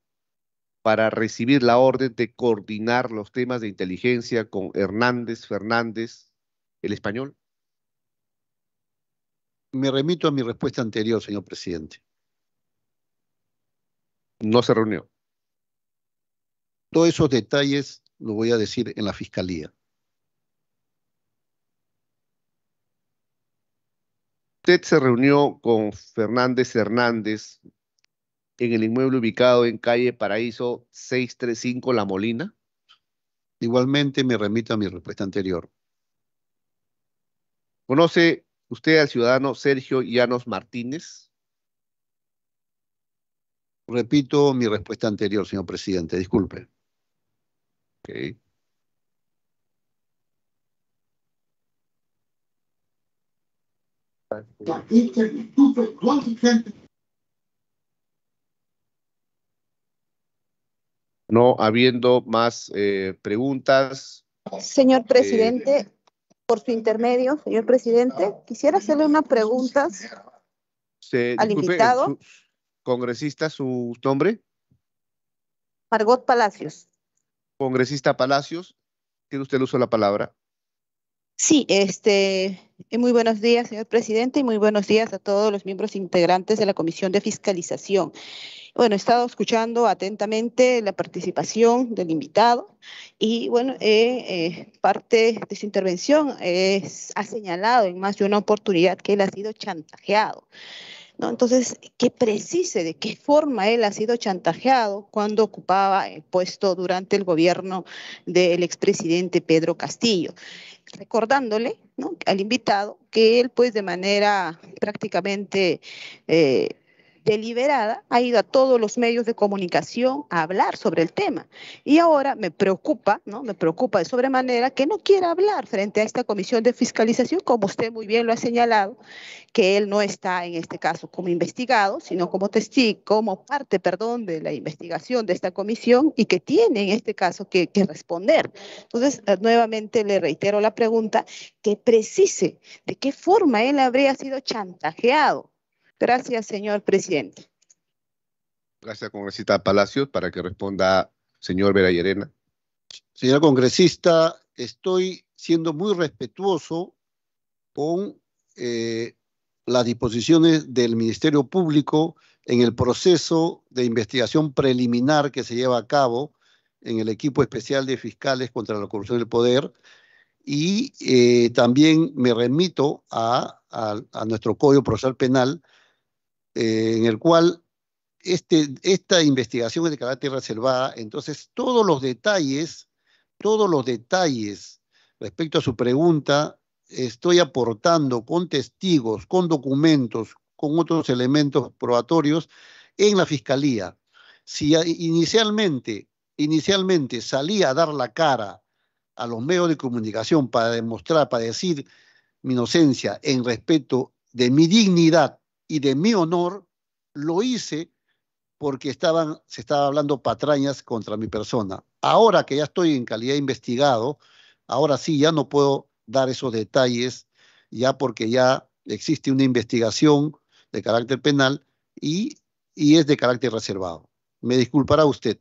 para recibir la orden de coordinar los temas de inteligencia con Hernández Fernández, el español? Me remito a mi respuesta anterior, señor presidente. No se reunió. Todos esos detalles los voy a decir en la fiscalía. usted se reunió con Fernández Hernández en el inmueble ubicado en calle Paraíso 635 La Molina? Igualmente me remito a mi respuesta anterior. ¿Conoce usted al ciudadano Sergio Llanos Martínez? Repito mi respuesta anterior, señor presidente, disculpe. Okay. No habiendo más eh, preguntas. Señor eh, presidente, por su intermedio, señor presidente, quisiera hacerle unas preguntas al invitado. congresista, su nombre. Margot Palacios. Congresista Palacios, tiene usted el uso de la palabra. Sí, este, muy buenos días, señor presidente, y muy buenos días a todos los miembros integrantes de la Comisión de Fiscalización. Bueno, he estado escuchando atentamente la participación del invitado y, bueno, eh, eh, parte de su intervención es, ha señalado en más de una oportunidad que él ha sido chantajeado. Entonces, que precise de qué forma él ha sido chantajeado cuando ocupaba el puesto durante el gobierno del expresidente Pedro Castillo recordándole al invitado que él pues de manera prácticamente eh, deliberada ha ido a todos los medios de comunicación a hablar sobre el tema. Y ahora me preocupa, ¿no? Me preocupa de sobremanera que no quiera hablar frente a esta comisión de fiscalización, como usted muy bien lo ha señalado, que él no está en este caso como investigado, sino como testigo, como parte, perdón, de la investigación de esta comisión y que tiene en este caso que, que responder. Entonces, eh, nuevamente le reitero la pregunta, que precise de qué forma él habría sido chantajeado Gracias, señor presidente. Gracias, congresista Palacios, para que responda, señor Vera Llerena. Señora congresista, estoy siendo muy respetuoso con eh, las disposiciones del Ministerio Público en el proceso de investigación preliminar que se lleva a cabo en el equipo especial de fiscales contra la corrupción del poder. Y eh, también me remito a, a, nuestro Código Procesal Penal, eh, en el cual este, esta investigación es de carácter reservada, entonces todos los detalles, todos los detalles respecto a su pregunta, estoy aportando con testigos, con documentos, con otros elementos probatorios en la fiscalía. Si inicialmente, inicialmente salí a dar la cara a los medios de comunicación para demostrar, para decir mi inocencia en respeto de mi dignidad y de mi honor lo hice porque estaban, se estaba hablando patrañas contra mi persona. Ahora que ya estoy en calidad de investigado, ahora sí ya no puedo dar esos detalles, ya porque ya existe una investigación de carácter penal y, y es de carácter reservado. Me disculpará usted.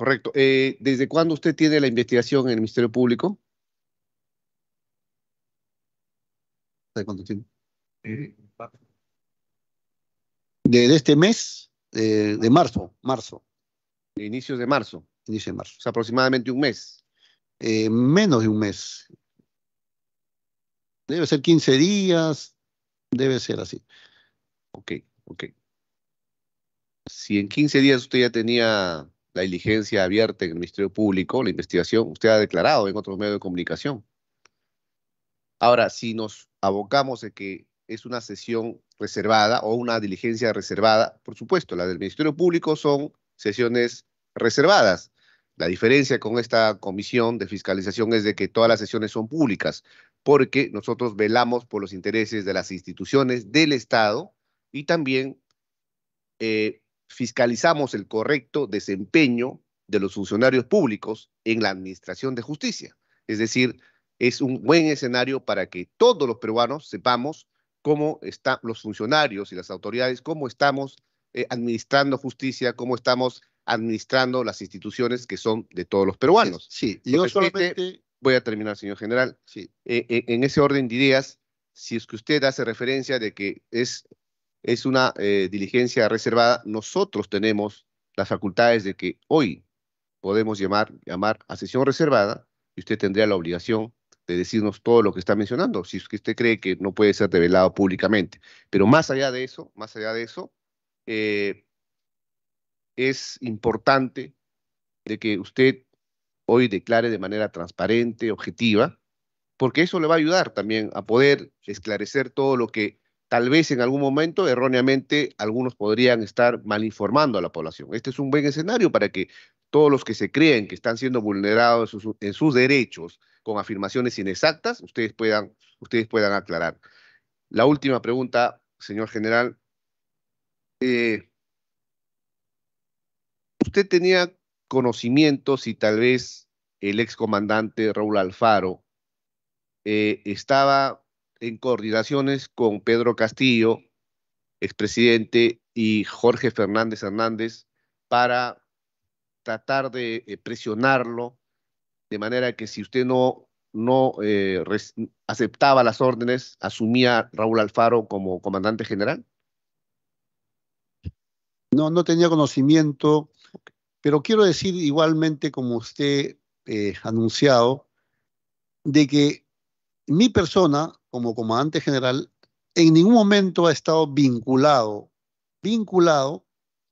Correcto. Eh, ¿Desde cuándo usted tiene la investigación en el Ministerio Público? ¿Desde cuánto tiene? De, este mes, de, marzo, marzo. inicios de marzo. Inicio de marzo. O aproximadamente un mes. Eh, menos de un mes. Debe ser 15 días. Debe ser así. Ok, ok. Si en 15 días usted ya tenía la diligencia abierta en el Ministerio Público, la investigación, usted ha declarado en otros medios de comunicación. Ahora, si nos abocamos a que es una sesión reservada o una diligencia reservada, por supuesto, la del Ministerio Público son sesiones reservadas. La diferencia con esta comisión de fiscalización es de que todas las sesiones son públicas, porque nosotros velamos por los intereses de las instituciones del Estado y también eh, fiscalizamos el correcto desempeño de los funcionarios públicos en la administración de justicia. Es decir, es un buen escenario para que todos los peruanos sepamos cómo están los funcionarios y las autoridades, cómo estamos eh, administrando justicia, cómo estamos administrando las instituciones que son de todos los peruanos. Sí, yo solamente... Voy a terminar, señor general. Sí. Eh, eh, en ese orden de ideas, si es que usted hace referencia de que es es una eh, diligencia reservada. Nosotros tenemos las facultades de que hoy podemos llamar, llamar a sesión reservada y usted tendría la obligación de decirnos todo lo que está mencionando, si es que usted cree que no puede ser revelado públicamente. Pero más allá de eso, más allá de eso, eh, es importante de que usted hoy declare de manera transparente, objetiva, porque eso le va a ayudar también a poder esclarecer todo lo que tal vez en algún momento erróneamente algunos podrían estar mal informando a la población. Este es un buen escenario para que todos los que se creen que están siendo vulnerados en sus, derechos con afirmaciones inexactas, ustedes puedan, ustedes puedan aclarar. La última pregunta, señor general. Eh, ¿Usted tenía conocimiento si tal vez el excomandante Raúl Alfaro eh, estaba en coordinaciones con Pedro Castillo, expresidente, y Jorge Fernández Hernández, para tratar de eh, presionarlo de manera que si usted no, no eh, aceptaba las órdenes, asumía Raúl Alfaro como comandante general? No, no tenía conocimiento, pero quiero decir igualmente, como usted ha eh, anunciado, de que mi persona como comandante general, en ningún momento ha estado vinculado, vinculado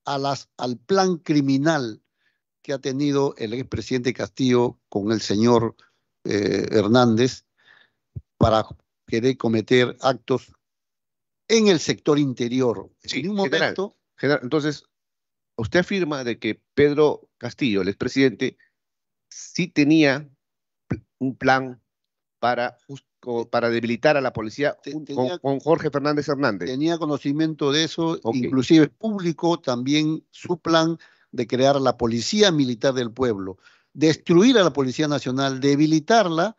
al plan criminal que ha tenido el expresidente Castillo con el señor eh, Hernández para querer cometer actos en el sector interior. en ningún momento. entonces, usted afirma de que Pedro Castillo, el expresidente, sí tenía un plan para para debilitar a la policía con, Jorge Fernández Hernández. Tenía conocimiento de eso, inclusive público, también su plan de crear la policía militar del pueblo, destruir a la Policía Nacional, debilitarla,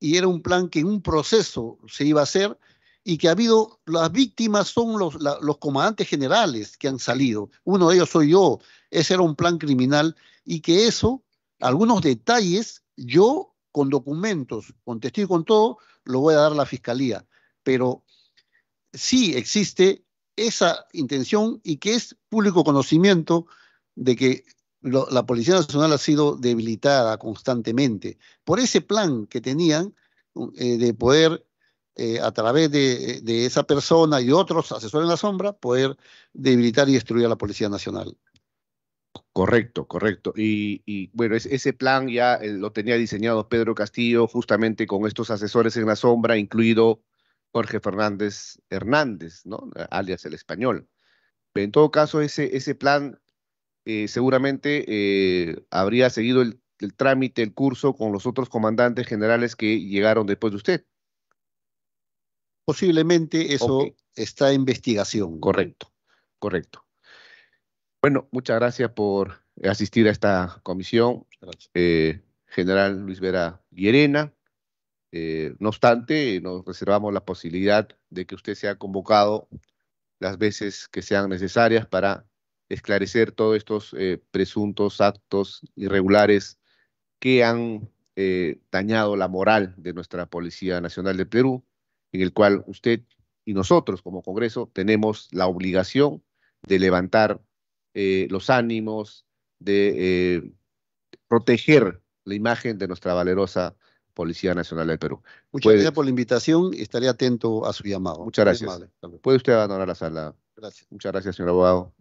y era un plan que en un proceso se iba a hacer y que ha habido, las víctimas son los, los comandantes generales que han salido, uno de ellos soy yo, ese era un plan criminal y que eso, algunos detalles, yo con documentos, con testigo, con todo, lo voy a dar a la fiscalía. Pero sí existe esa intención y que es público conocimiento de que la Policía Nacional ha sido debilitada constantemente por ese plan que tenían eh, de poder, eh, a través de, de esa persona y otros asesores en la sombra, poder debilitar y destruir a la Policía Nacional. Correcto, correcto. Y, bueno, ese plan ya eh, lo tenía diseñado Pedro Castillo justamente con estos asesores en la sombra, incluido Jorge Fernández Hernández, ¿no? alias el español. En todo caso, ese, ese plan eh, seguramente eh, habría seguido el, trámite, el curso con los otros comandantes generales que llegaron después de usted. Posiblemente eso está en investigación. Correcto, correcto. Bueno, muchas gracias por asistir a esta comisión, eh, general Luis Vera Guirena. Eh, no obstante, nos reservamos la posibilidad de que usted sea convocado las veces que sean necesarias para esclarecer todos estos eh, presuntos actos irregulares que han dañado la moral de nuestra Policía Nacional de Perú, en el cual usted y nosotros como Congreso tenemos la obligación de levantar eh, los ánimos, de eh, proteger la imagen de nuestra valerosa Policía Nacional del Perú. Muchas gracias por la invitación, y estaré atento a su llamado. Muchas gracias. Puede usted abandonar la sala. Muchas gracias, señor abogado.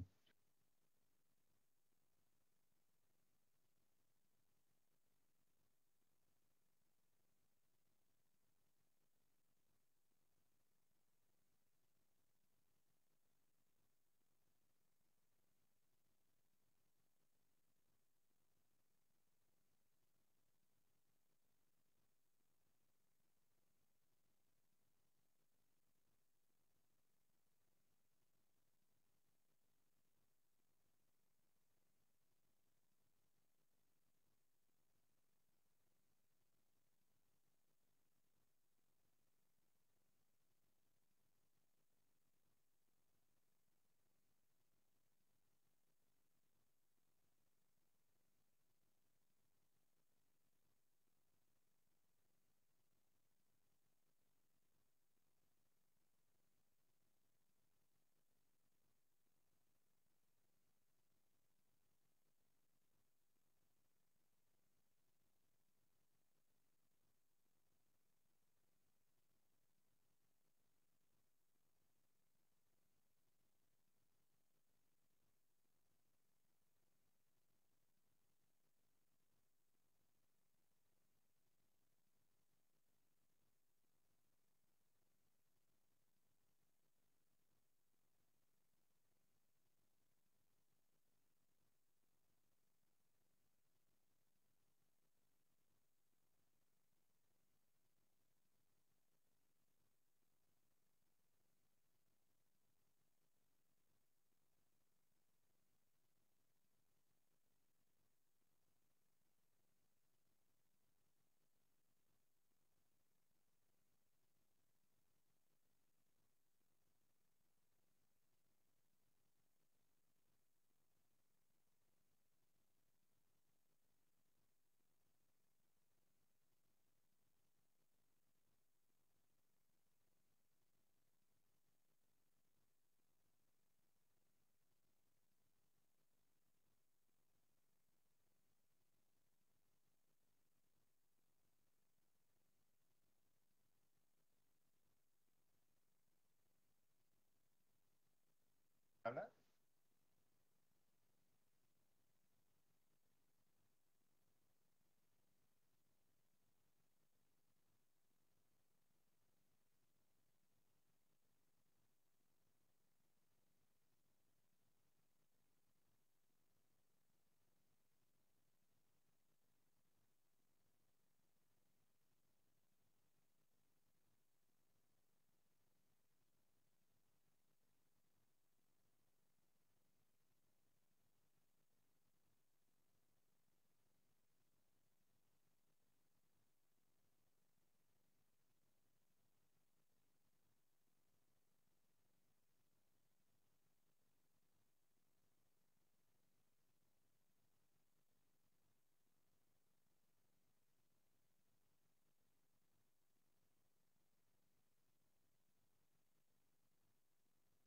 hablar?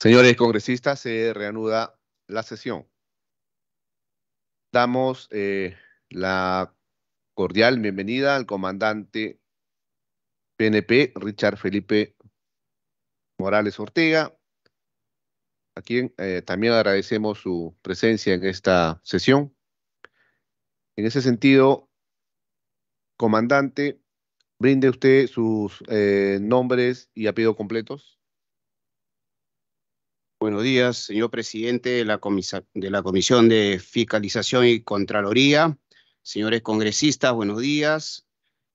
Señores congresistas, se reanuda la sesión. Damos eh, la cordial bienvenida al comandante PNP, Richard Felipe Morales Ortega, a quien eh, también agradecemos su presencia en esta sesión. En ese sentido, comandante, brinde usted sus eh, nombres y apellidos completos. Buenos días, señor presidente de la, de la, Comisión de Fiscalización y Contraloría, señores congresistas, buenos días,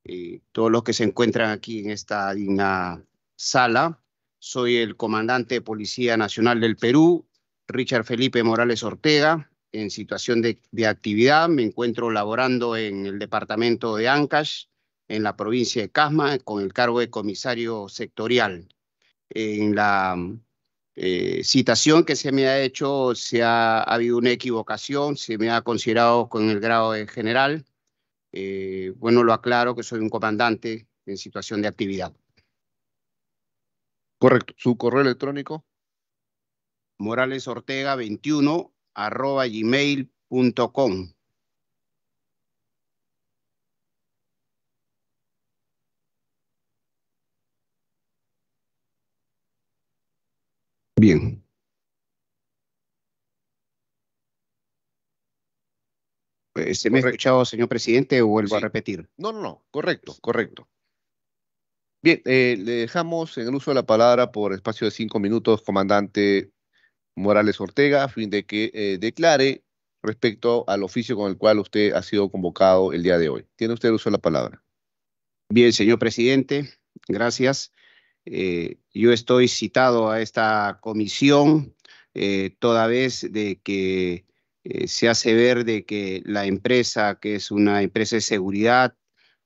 eh, todos los que se encuentran aquí en esta digna sala. Soy el comandante de Policía Nacional del Perú, Richard Felipe Morales Ortega, en situación de, actividad. Me encuentro laborando en el departamento de Ancash, en la provincia de Casma, con el cargo de comisario sectorial. En la eh, citación que se me ha hecho, se ha, habido una equivocación, se me ha considerado con el grado de general. Eh, bueno, lo aclaro que soy un comandante en situación de actividad. Correcto. ¿Su correo electrónico? Morales Ortega 21 arroba gmail.com. Bien. ¿Se este, me ha escuchado, señor presidente, o vuelvo a repetir? No, no, no, correcto, correcto. Bien, eh, le dejamos en el uso de la palabra por espacio de cinco minutos, comandante Morales Ortega, a fin de que eh, declare respecto al oficio con el cual usted ha sido convocado el día de hoy. Tiene usted el uso de la palabra. Bien, señor presidente, gracias. Eh, yo estoy citado a esta comisión eh, toda vez de que eh, se hace ver de que la empresa, que es una empresa de seguridad,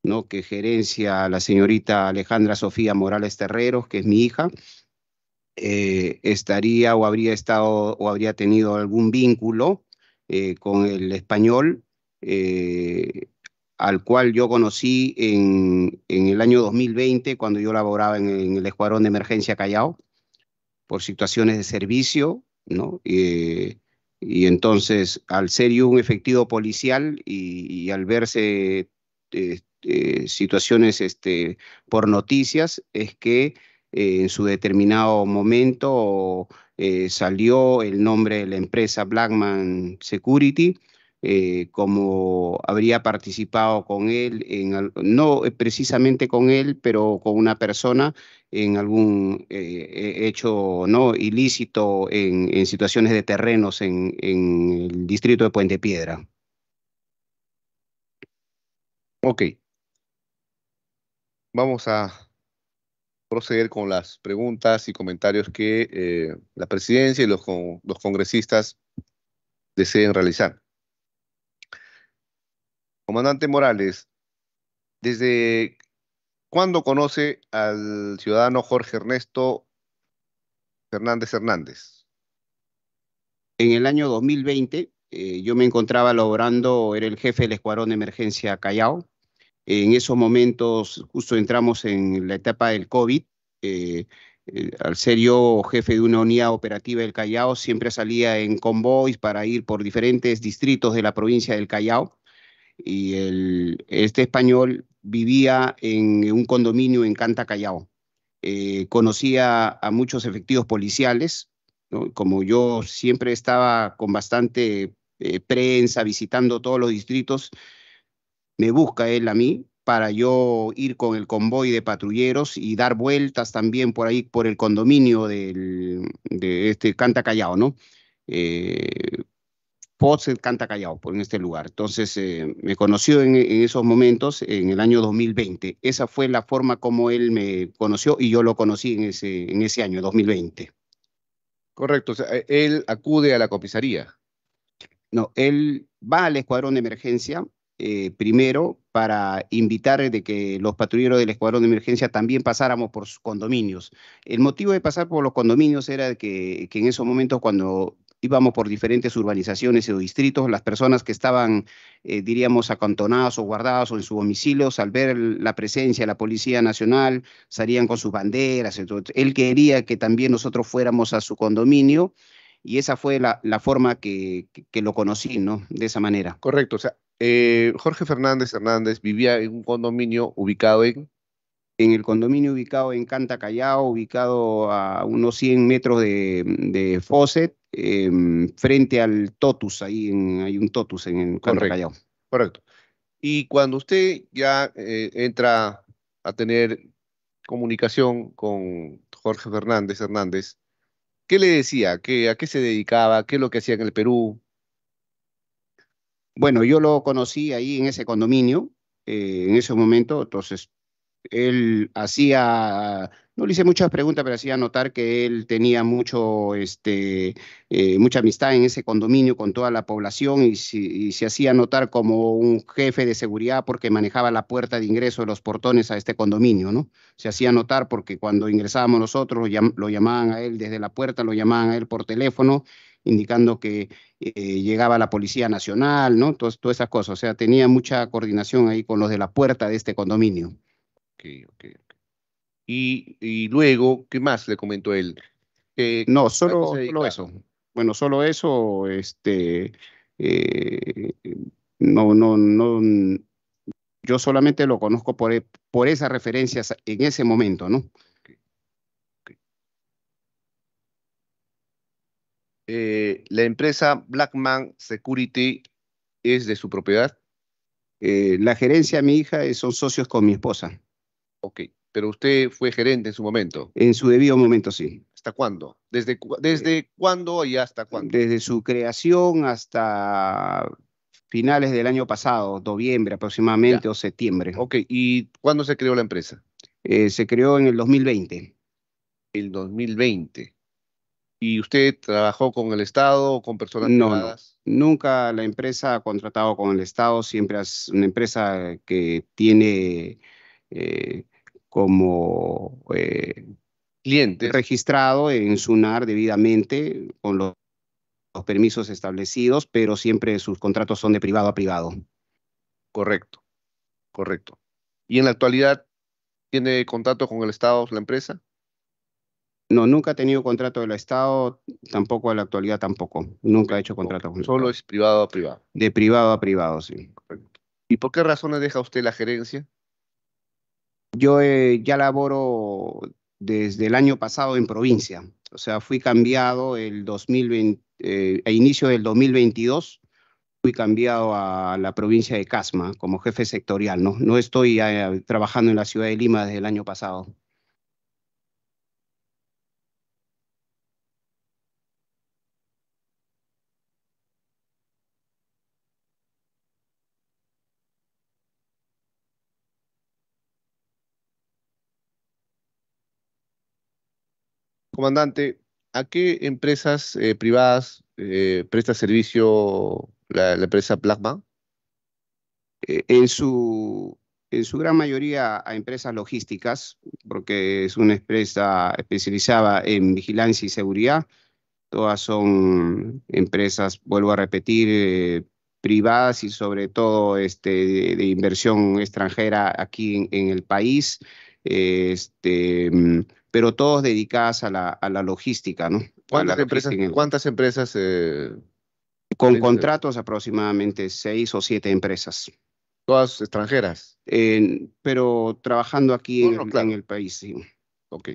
¿no? que gerencia la señorita Alejandra Sofía Morales Terreros, que es mi hija, estaría o habría estado o habría tenido algún vínculo con el español al cual yo conocí en, el año 2020, cuando yo laboraba en, el Escuadrón de Emergencia Callao, por situaciones de servicio, ¿no? Eh, y entonces, al ser yo un efectivo policial y, al verse este, situaciones este, por noticias, es que eh, en su determinado momento eh, salió el nombre de la empresa Blackman Security, eh, como habría participado con él, en, no eh, precisamente con él, pero con una persona en algún eh, hecho no ilícito en, situaciones de terrenos en, el distrito de Puente Piedra. Ok. Vamos a proceder con las preguntas y comentarios que la presidencia y los, congresistas deseen realizar. Comandante Morales, ¿desde cuándo conoce al ciudadano Jorge Ernesto Fernández Hernández? En el año 2020 eh, yo me encontraba logrando, era el jefe del Escuadrón de Emergencia Callao. En esos momentos justo entramos en la etapa del COVID. Eh, eh, al ser yo jefe de una unidad operativa del Callao, siempre salía en convoys para ir por diferentes distritos de la provincia del Callao y el, este español vivía en un condominio en Canta Callao. Eh, conocía a muchos efectivos policiales, como yo siempre estaba con bastante eh, prensa visitando todos los distritos, me busca él a mí para yo ir con el convoy de patrulleros y dar vueltas también por ahí, por el condominio de este Canta Callao, ¿no? Eh, Potser canta callado por en este lugar. Entonces eh, me conoció en, esos momentos, en el año 2020. Esa fue la forma como él me conoció y yo lo conocí en ese, en ese año, 2020. Correcto, o sea, e-, él acude a la comisaría. No, él va al escuadrón de emergencia eh, primero para invitar de que los patrulleros del escuadrón de emergencia también pasáramos por sus condominios. El motivo de pasar por los condominios era que, en esos momentos cuando íbamos por diferentes urbanizaciones o distritos, las personas que estaban, eh, diríamos, acantonadas o guardadas o en sus domicilios, al ver la presencia de la Policía Nacional, salían con sus banderas. Entonces, él quería que también nosotros fuéramos a su condominio y esa fue la, forma que, lo conocí, ¿no? De esa manera. Correcto, o sea, eh, Jorge Fernández Hernández vivía en un condominio ubicado en... En el condominio ubicado en Canta Callao, ubicado a unos 100 metros de, de em, frente al Totus, ahí en, hay un Totus en Canta Callao. Correcto. Y cuando usted ya eh, entra a tener comunicación con Jorge Fernández Hernández, ¿qué le decía? ¿Qué, ¿A qué se dedicaba? ¿Qué es lo que hacía en el Perú? Bueno, yo lo conocí ahí en ese condominio, eh, en ese momento, entonces él hacía, no le hice muchas preguntas, pero hacía notar que él tenía mucho, este, eh, mucha amistad en ese condominio con toda la población y, se hacía notar como un jefe de seguridad porque manejaba la puerta de ingreso de los portones a este condominio, ¿no? Se hacía notar porque cuando ingresábamos nosotros lo llamaban a él desde la puerta, lo llamaban a él por teléfono indicando que eh, llegaba la Policía Nacional, ¿no? Todas, esas cosas. O sea, tenía mucha coordinación ahí con los de la puerta de este condominio. Ok, ok, ok. Y, luego, ¿qué más le comentó él? Eh, no, solo, eso. Bueno, solo eso, este, eh, no, no, no, yo solamente lo conozco por, por esas referencias en ese momento, ¿no? Eh, la empresa Blackman Security es de su propiedad. Eh, la gerencia, mi hija, son socios con mi esposa. Ok, pero usted fue gerente en su momento. En su debido momento, sí. ¿Hasta cuándo? ¿Desde, desde eh, cuándo y hasta cuándo? Desde su creación hasta finales del año pasado, noviembre aproximadamente o septiembre. Ok, ¿y cuándo se creó la empresa? se creó en el 2020. El 2020. ¿Y usted trabajó con el Estado o con personas privadas? No, nunca la empresa ha contratado con el Estado, siempre es una empresa que tiene eh, como eh, cliente registrado en SUNAR debidamente con los, los permisos establecidos, pero siempre sus contratos son de privado a privado. Correcto, correcto. ¿Y en la actualidad tiene contacto con el Estado la empresa? No, nunca he tenido contrato del Estado, tampoco a la actualidad tampoco. Nunca he hecho contrato con Solo es privado a privado. De privado a privado, sí. ¿Y por qué razones deja usted la gerencia? Yo eh, ya laboro desde el año pasado en provincia. O sea, fui cambiado el eh, a inicio del 2022, fui cambiado a la provincia de Casma como jefe sectorial, ¿no? No estoy eh, trabajando en la ciudad de Lima desde el año pasado. comandante, ¿a qué empresas eh, privadas eh, presta servicio la, empresa Plasma? Eh, en su, en su gran mayoría a empresas logísticas, porque es una empresa especializada en vigilancia y seguridad. Todas son empresas, vuelvo a repetir, privadas y sobre todo este, de, inversión extranjera aquí en, en el país. Este, mm, pero todos dedicadas a la, logística, ¿no? ¿Cuántas empresas, eh, con eh? contratos aproximadamente seis o siete empresas. Todas extranjeras. pero trabajando aquí en, el país, sí. Ok,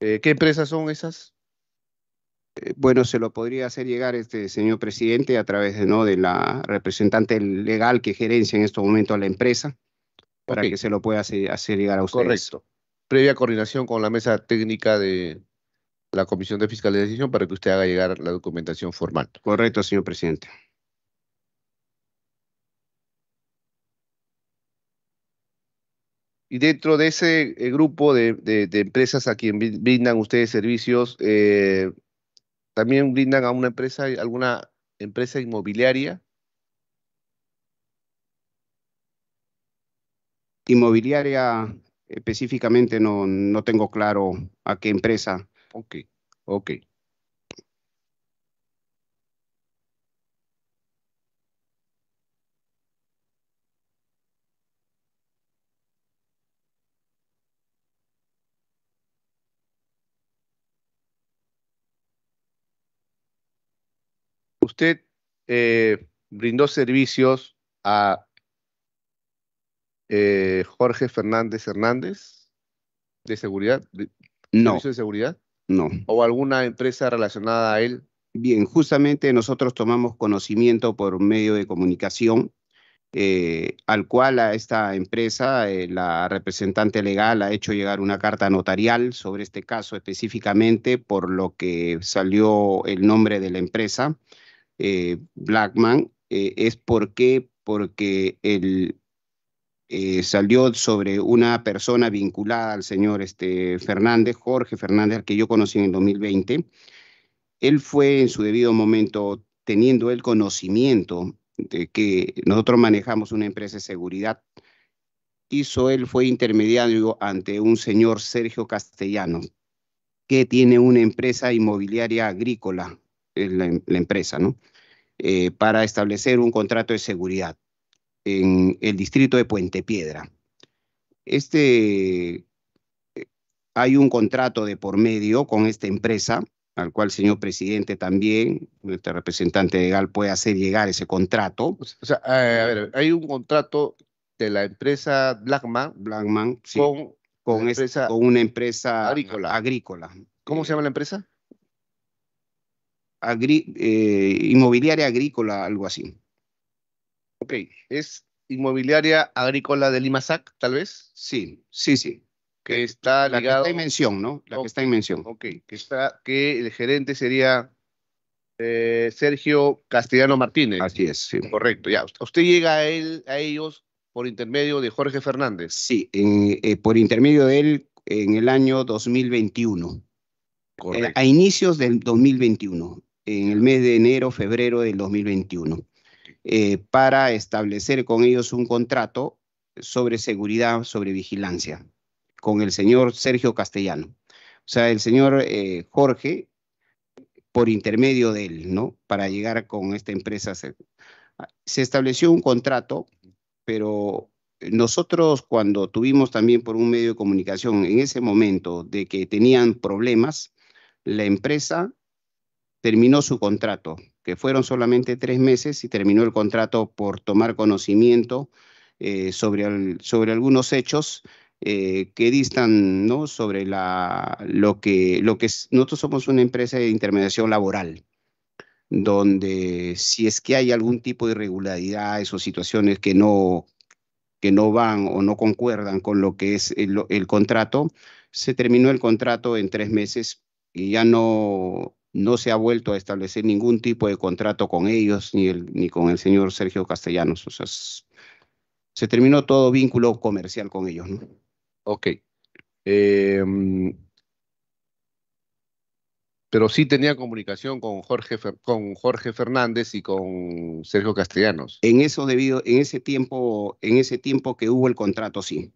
eh, ¿Qué empresas son esas? bueno, se lo podría hacer llegar este señor presidente a través de, ¿no? de la representante legal que gerencia en este momento a la empresa para que se lo pueda hacer, llegar a ustedes. Correcto. Previa coordinación con la mesa técnica de la Comisión de Fiscalización para que usted haga llegar la documentación formal. Correcto, señor presidente. Y dentro de ese eh, grupo de, empresas a quien brindan ustedes servicios, eh, también brindan a una empresa, alguna empresa inmobiliaria Inmobiliaria específicamente no, no tengo claro a qué empresa. Ok, ok. Usted eh, brindó servicios a eh, Jorge Fernández Hernández de seguridad, no. Servicio de seguridad. No. ¿O alguna empresa relacionada a él? Bien, justamente nosotros tomamos conocimiento por medio de comunicación, eh, al cual a esta empresa, eh, la representante legal ha hecho llegar una carta notarial sobre este caso específicamente, por lo que salió el nombre de la empresa, Blackman. es porque, porque el, eh, salió sobre una persona vinculada al señor este, Fernández, Jorge Fernández, que yo conocí en el 2020. Él fue en su debido momento, teniendo el conocimiento de que nosotros manejamos una empresa de seguridad, hizo él, fue intermediario ante un señor Sergio Castellano, que tiene una empresa inmobiliaria agrícola, eh, la, la empresa, ¿no? Eh, para establecer un contrato de seguridad en el distrito de Puente Piedra. Este, eh, hay un contrato de por medio con esta empresa, al cual, señor presidente, también nuestra representante legal puede hacer llegar ese contrato. O sea, a ver, hay un contrato de la empresa Blackman, Blackman con, con, una empresa agrícola. ¿Cómo se eh, llama la empresa? Eh, inmobiliaria agrícola, algo así. Ok, ¿es inmobiliaria agrícola de Limasac, tal vez? Sí, sí, sí. Que está ligado... La que está en mención, ¿no? La que está en mención. Ok, que, está, que el gerente sería eh, Sergio Castellano Martínez. Así es, sí. Correcto, ya. Usted llega a, él, a ellos por intermedio de Jorge Fernández. Sí, eh, por intermedio de él en el año 2021. Eh, Correcto. a inicios del 2021, en el mes de enero, febrero del 2021. Eh, para establecer con ellos un contrato sobre seguridad, sobre vigilancia, con el señor Sergio Castellano. O sea, el señor eh, Jorge, por intermedio de él, ¿no? Para llegar con esta empresa, se estableció un contrato, pero nosotros cuando tuvimos también por un medio de comunicación en ese momento de que tenían problemas, la empresa terminó su contrato que fueron solamente tres meses y terminó el contrato por tomar conocimiento eh, sobre, sobre algunos hechos eh, que distan ¿no? sobre la, lo, que, lo que nosotros somos una empresa de intermediación laboral donde si es que hay algún tipo de irregularidades o situaciones que no, que no van o no concuerdan con lo que es el contrato, se terminó el contrato en tres meses y ya no no se ha vuelto a establecer ningún tipo de contrato con ellos ni, ni con el señor Sergio Castellanos. O sea, se terminó todo vínculo comercial con ellos. ¿no? Ok. Em, pero sí tenía comunicación con Jorge, con Jorge Fernández y con Sergio Castellanos. En eso debido, en ese tiempo, en ese tiempo que hubo el contrato, sí.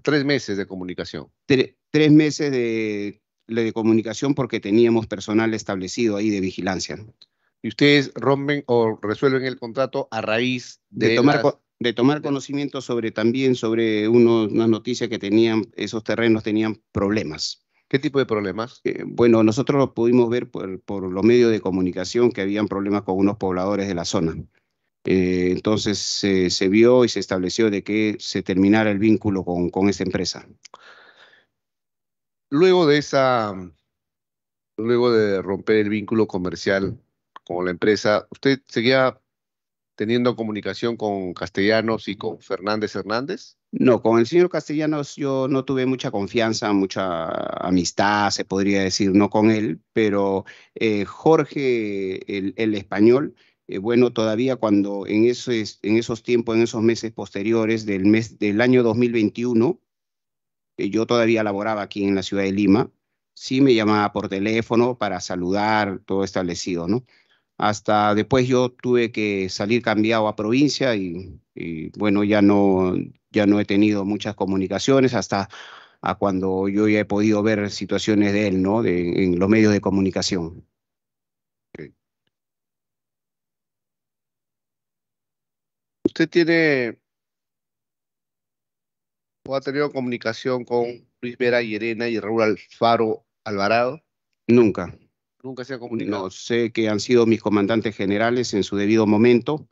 tres meses de comunicación. tres meses de de comunicación porque teníamos personal establecido ahí de vigilancia. Y ustedes rompen o resuelven el contrato a raíz de, tomar... de tomar conocimiento sobre también sobre unas noticias que tenían, esos terrenos tenían problemas. ¿Qué tipo de problemas? Eh, bueno, nosotros pudimos ver por, los medios de comunicación que habían problemas con unos pobladores de la zona. Eh, entonces se vio y se estableció de que se terminara el vínculo con, con esa empresa luego de esa, luego de romper el vínculo comercial con la empresa, ¿usted seguía teniendo comunicación con Castellanos y con Fernández Hernández? No, con el señor Castellanos yo no tuve mucha confianza, mucha amistad, se podría decir, no con él, pero eh, Jorge, el, español, eh, bueno, todavía cuando en esos, en esos tiempos, en esos meses posteriores del, mes, del año 2021, yo todavía laboraba aquí en la ciudad de Lima, sí me llamaba por teléfono para saludar, todo establecido, ¿no? Hasta después yo tuve que salir cambiado a provincia y, bueno, ya no, ya no he tenido muchas comunicaciones hasta a cuando yo ya he podido ver situaciones de él, ¿no? en los medios de comunicación. Usted tiene o ha tenido comunicación con Luis Vera Irena y Raúl Alfaro Alvarado? Nunca. Nunca se ha comunicado. No, sé que han sido mis comandantes generales en su debido momento,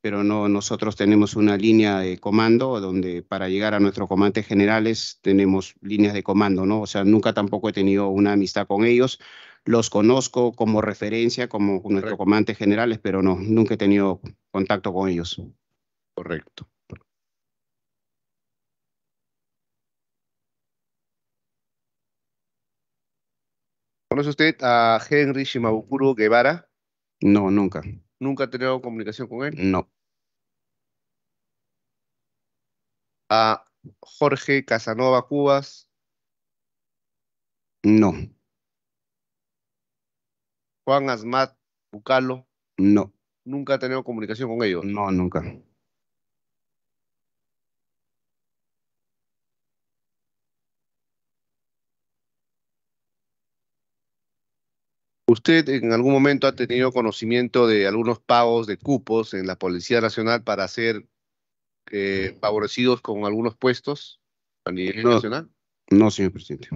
pero no, nosotros tenemos una línea de comando donde para llegar a nuestros comandantes generales tenemos líneas de comando, ¿no? O sea, nunca tampoco he tenido una amistad con ellos. Los conozco como referencia, como nuestros comandantes generales, pero no, nunca he tenido contacto con ellos. Correcto. ¿Conoce usted a Henry Shimabukuro Guevara? No, nunca. ¿Nunca ha tenido comunicación con él? No. ¿A Jorge Casanova Cubas? No. ¿Juan Asmat Bucalo? No. ¿Nunca ha tenido comunicación con ellos? No, nunca. ¿Usted en algún momento ha tenido conocimiento de algunos pagos de cupos en la Policía Nacional para ser eh, mm. favorecidos con algunos puestos a nivel nacional? No, señor presidente.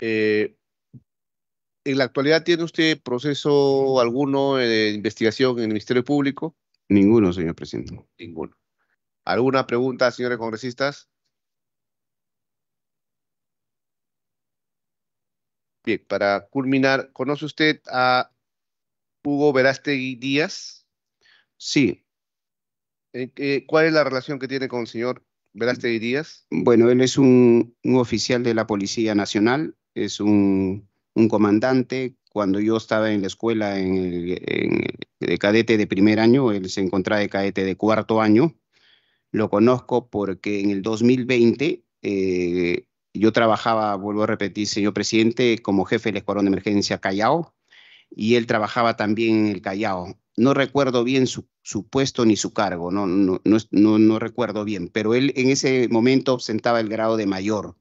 Eh, ¿En la actualidad tiene usted proceso alguno de investigación en el Ministerio Público? Ninguno, señor presidente. Ninguno. ¿Alguna pregunta, señores congresistas? Bien, para culminar, ¿conoce usted a Hugo Verástegui Díaz? Sí. Eh, eh, ¿Cuál es la relación que tiene con el señor Verástegui Díaz? Bueno, él es un, oficial de la Policía Nacional, es un, comandante. Cuando yo estaba en la escuela en de cadete de primer año, él se encontraba de cadete de cuarto año. Lo conozco porque en el 2020 yo trabajaba, vuelvo a repetir, señor presidente, como jefe del Escuadrón de Emergencia Callao y él trabajaba también en el Callao. No recuerdo bien su, puesto ni su cargo, no, no, recuerdo bien, pero él en ese momento ostentaba el grado de mayor.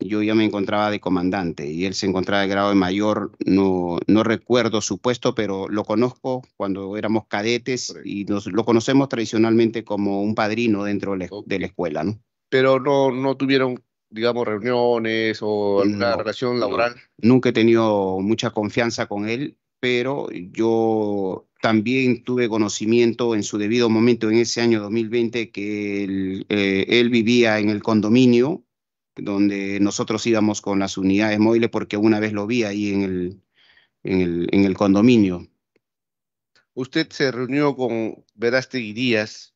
Yo ya me encontraba de comandante y él se encontraba de grado de mayor, no, no recuerdo su puesto, pero lo conozco cuando éramos cadetes y lo conocemos tradicionalmente como un padrino dentro de la escuela. ¿no? Pero no, no tuvieron digamos, reuniones o alguna relación laboral? Nunca he tenido mucha confianza con él, pero yo también tuve conocimiento en su debido momento en ese año 2020 que eh, él, vivía en el condominio donde nosotros íbamos con las unidades móviles porque una vez lo vi ahí en el, en el, condominio. Usted se reunió con Verástegui Díaz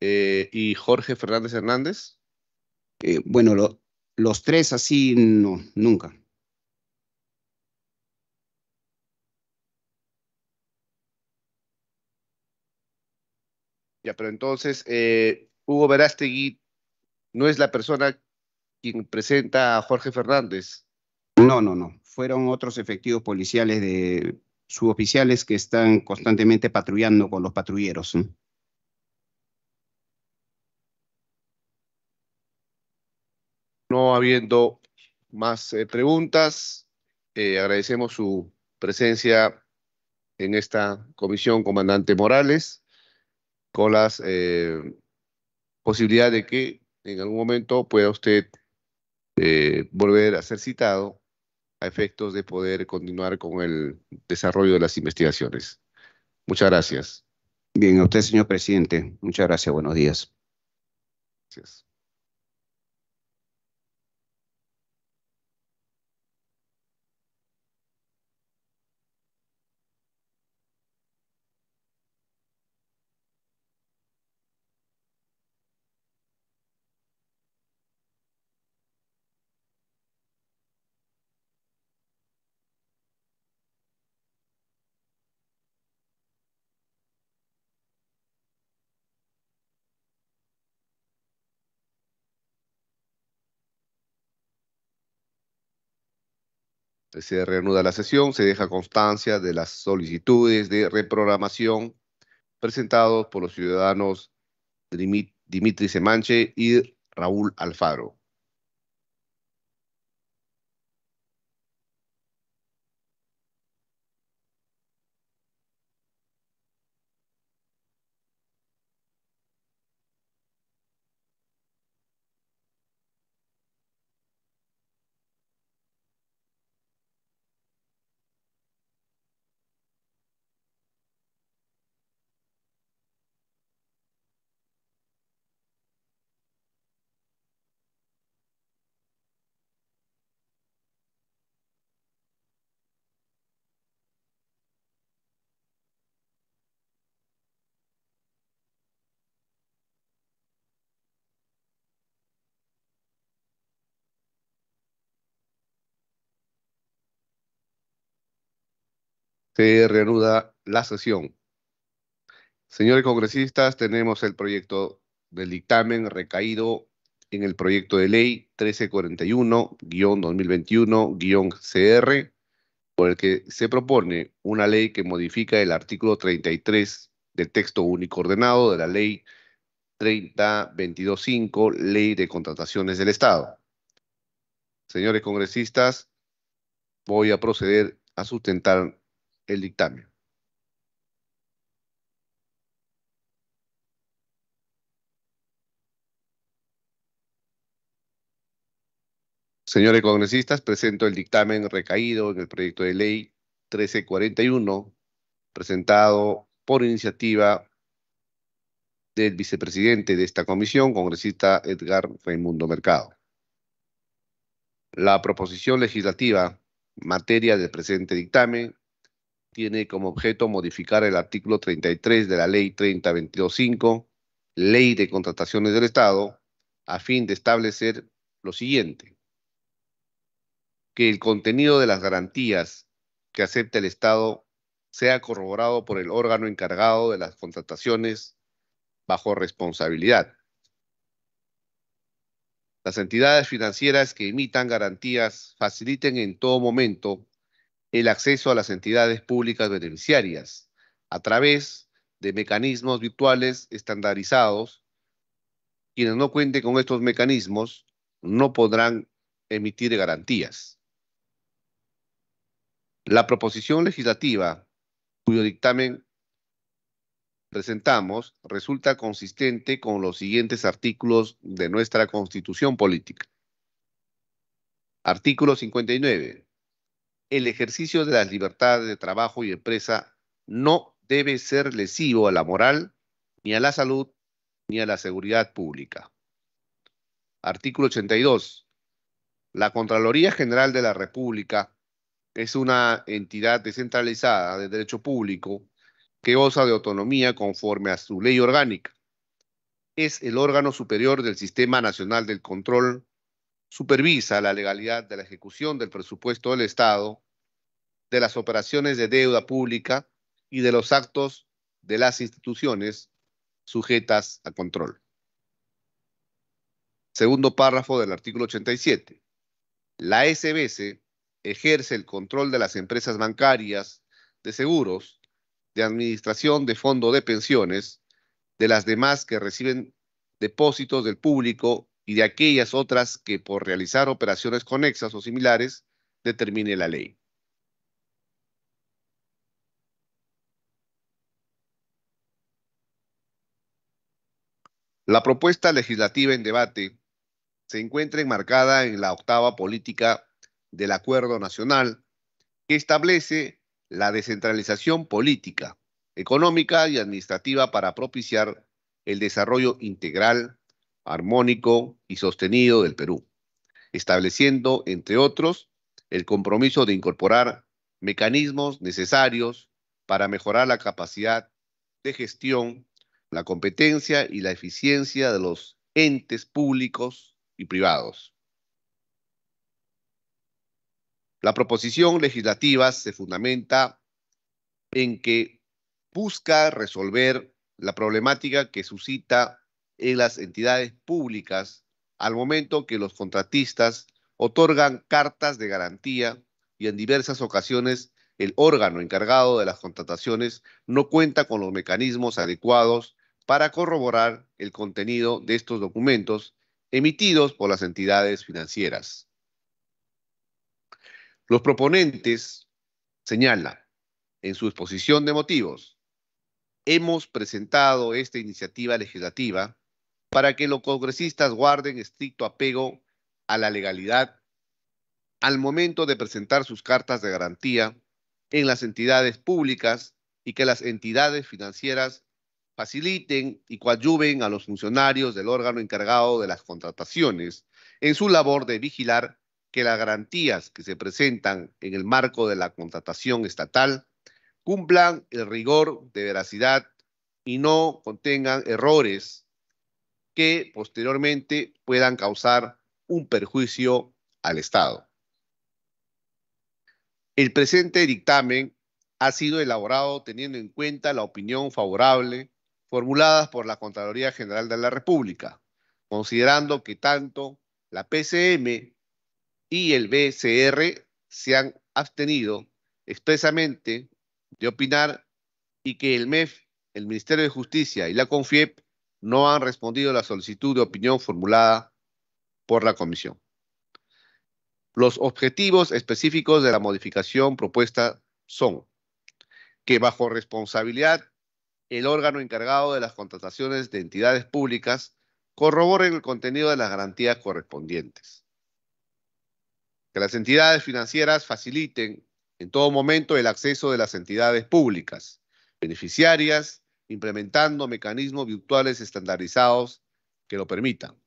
eh, y Jorge Fernández Hernández. Eh, bueno, los tres así, no, nunca. Ya, pero entonces, eh, Hugo Verástegui no es la persona quien presenta a Jorge Fernández. No, no, no. Fueron otros efectivos policiales de suboficiales que están constantemente patrullando con los patrulleros. No habiendo más eh, preguntas, eh, agradecemos su presencia en esta comisión, comandante Morales, con la eh, posibilidad de que en algún momento pueda usted volver a ser citado a efectos de poder continuar con el desarrollo de las investigaciones. Muchas gracias. Bien, a usted, señor presidente. Muchas gracias. Buenos días. Gracias. se reanuda la sesión, se deja constancia de las solicitudes de reprogramación presentados por los ciudadanos Dimitri Semanche y Raúl Alfaro. Se reanuda la sesión. Señores congresistas, tenemos el proyecto del dictamen recaído en el proyecto de ley 1341-2021-CR, por el que se propone una ley que modifica el artículo 33 del texto único ordenado de la ley 30.22.5, ley de contrataciones del Estado. Señores congresistas, voy a proceder a sustentar el dictamen. Señores congresistas, presento el dictamen recaído en el proyecto de ley 1341, presentado por iniciativa del vicepresidente de esta comisión, congresista Edgar Raimundo Mercado. La proposición legislativa materia del presente dictamen tiene como objeto modificar el artículo 33 de la Ley 30225, Ley de Contrataciones del Estado, a fin de establecer lo siguiente, que el contenido de las garantías que acepta el Estado sea corroborado por el órgano encargado de las contrataciones bajo responsabilidad. Las entidades financieras que emitan garantías faciliten en todo momento el acceso a las entidades públicas beneficiarias a través de mecanismos virtuales estandarizados. Quienes no cuenten con estos mecanismos no podrán emitir garantías. La proposición legislativa cuyo dictamen presentamos resulta consistente con los siguientes artículos de nuestra Constitución Política. Artículo 59 el ejercicio de las libertades de trabajo y empresa no debe ser lesivo a la moral, ni a la salud, ni a la seguridad pública. Artículo 82. La Contraloría General de la República es una entidad descentralizada de derecho público que goza de autonomía conforme a su ley orgánica. Es el órgano superior del Sistema Nacional del Control supervisa la legalidad de la ejecución del presupuesto del Estado, de las operaciones de deuda pública y de los actos de las instituciones sujetas a control. Segundo párrafo del artículo 87. La SBC ejerce el control de las empresas bancarias, de seguros, de administración de fondo de pensiones, de las demás que reciben depósitos del público y de aquellas otras que por realizar operaciones conexas o similares determine la ley. La propuesta legislativa en debate se encuentra enmarcada en la octava política del Acuerdo Nacional que establece la descentralización política, económica y administrativa para propiciar el desarrollo integral armónico y sostenido del Perú, estableciendo, entre otros, el compromiso de incorporar mecanismos necesarios para mejorar la capacidad de gestión, la competencia y la eficiencia de los entes públicos y privados. La proposición legislativa se fundamenta en que busca resolver la problemática que suscita en las entidades públicas al momento que los contratistas otorgan cartas de garantía y en diversas ocasiones el órgano encargado de las contrataciones no cuenta con los mecanismos adecuados para corroborar el contenido de estos documentos emitidos por las entidades financieras. Los proponentes señalan en su exposición de motivos, hemos presentado esta iniciativa legislativa para que los congresistas guarden estricto apego a la legalidad al momento de presentar sus cartas de garantía en las entidades públicas y que las entidades financieras faciliten y coadyuven a los funcionarios del órgano encargado de las contrataciones en su labor de vigilar que las garantías que se presentan en el marco de la contratación estatal cumplan el rigor de veracidad y no contengan errores que posteriormente puedan causar un perjuicio al Estado. El presente dictamen ha sido elaborado teniendo en cuenta la opinión favorable formulada por la Contraloría General de la República, considerando que tanto la PCM y el BCR se han abstenido expresamente de opinar y que el MEF, el Ministerio de Justicia y la CONFIEP no han respondido a la solicitud de opinión formulada por la Comisión. Los objetivos específicos de la modificación propuesta son que bajo responsabilidad el órgano encargado de las contrataciones de entidades públicas corroboren el contenido de las garantías correspondientes. Que las entidades financieras faciliten en todo momento el acceso de las entidades públicas, beneficiarias implementando mecanismos virtuales estandarizados que lo permitan.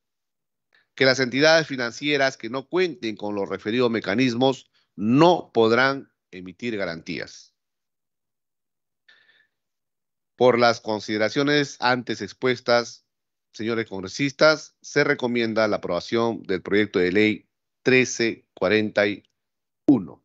Que las entidades financieras que no cuenten con los referidos mecanismos no podrán emitir garantías. Por las consideraciones antes expuestas, señores congresistas, se recomienda la aprobación del proyecto de ley 1341.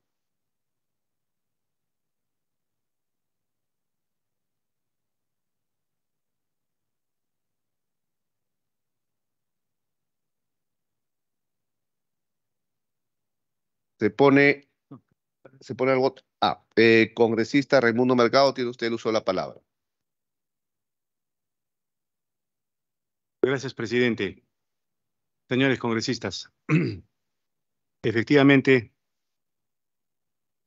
Se pone, se pone algo. Ah, eh, congresista Raimundo Mercado, tiene usted el uso de la palabra. Gracias, presidente. Señores congresistas, efectivamente,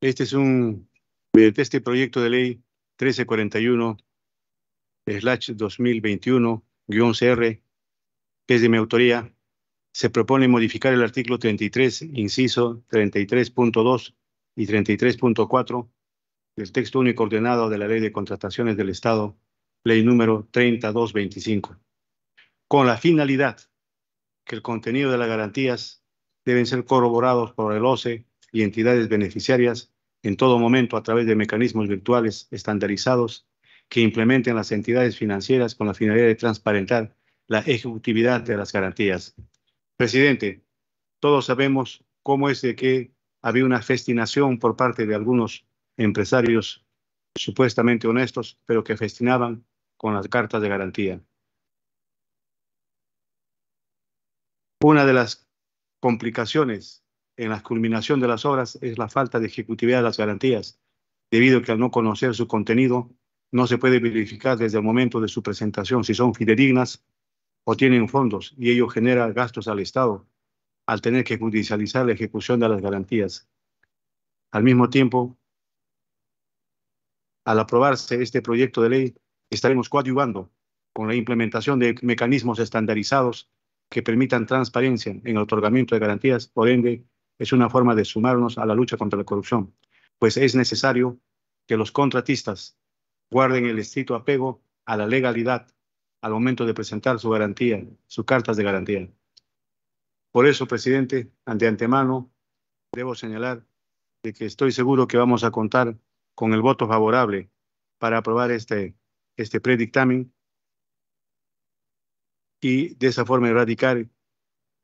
este es un este proyecto de ley 1341 slash 2021 CR, que es de mi autoría, se propone modificar el artículo 33, inciso 33.2 y 33.4 del texto único ordenado de la Ley de Contrataciones del Estado, ley número 3225, con la finalidad que el contenido de las garantías deben ser corroborados por el OCE y entidades beneficiarias en todo momento a través de mecanismos virtuales estandarizados que implementen las entidades financieras con la finalidad de transparentar la ejecutividad de las garantías. Presidente, todos sabemos cómo es de que había una festinación por parte de algunos empresarios supuestamente honestos, pero que festinaban con las cartas de garantía. Una de las complicaciones en la culminación de las obras es la falta de ejecutividad de las garantías, debido a que al no conocer su contenido, no se puede verificar desde el momento de su presentación si son fidedignas o tienen fondos y ello genera gastos al Estado al tener que judicializar la ejecución de las garantías. Al mismo tiempo, al aprobarse este proyecto de ley, estaremos coadyuvando con la implementación de mecanismos estandarizados que permitan transparencia en el otorgamiento de garantías. Por ende, es una forma de sumarnos a la lucha contra la corrupción, pues es necesario que los contratistas guarden el estricto apego a la legalidad al momento de presentar su garantía, sus cartas de garantía. Por eso, presidente, ante antemano, debo señalar de que estoy seguro que vamos a contar con el voto favorable para aprobar este, este predictamen y de esa forma erradicar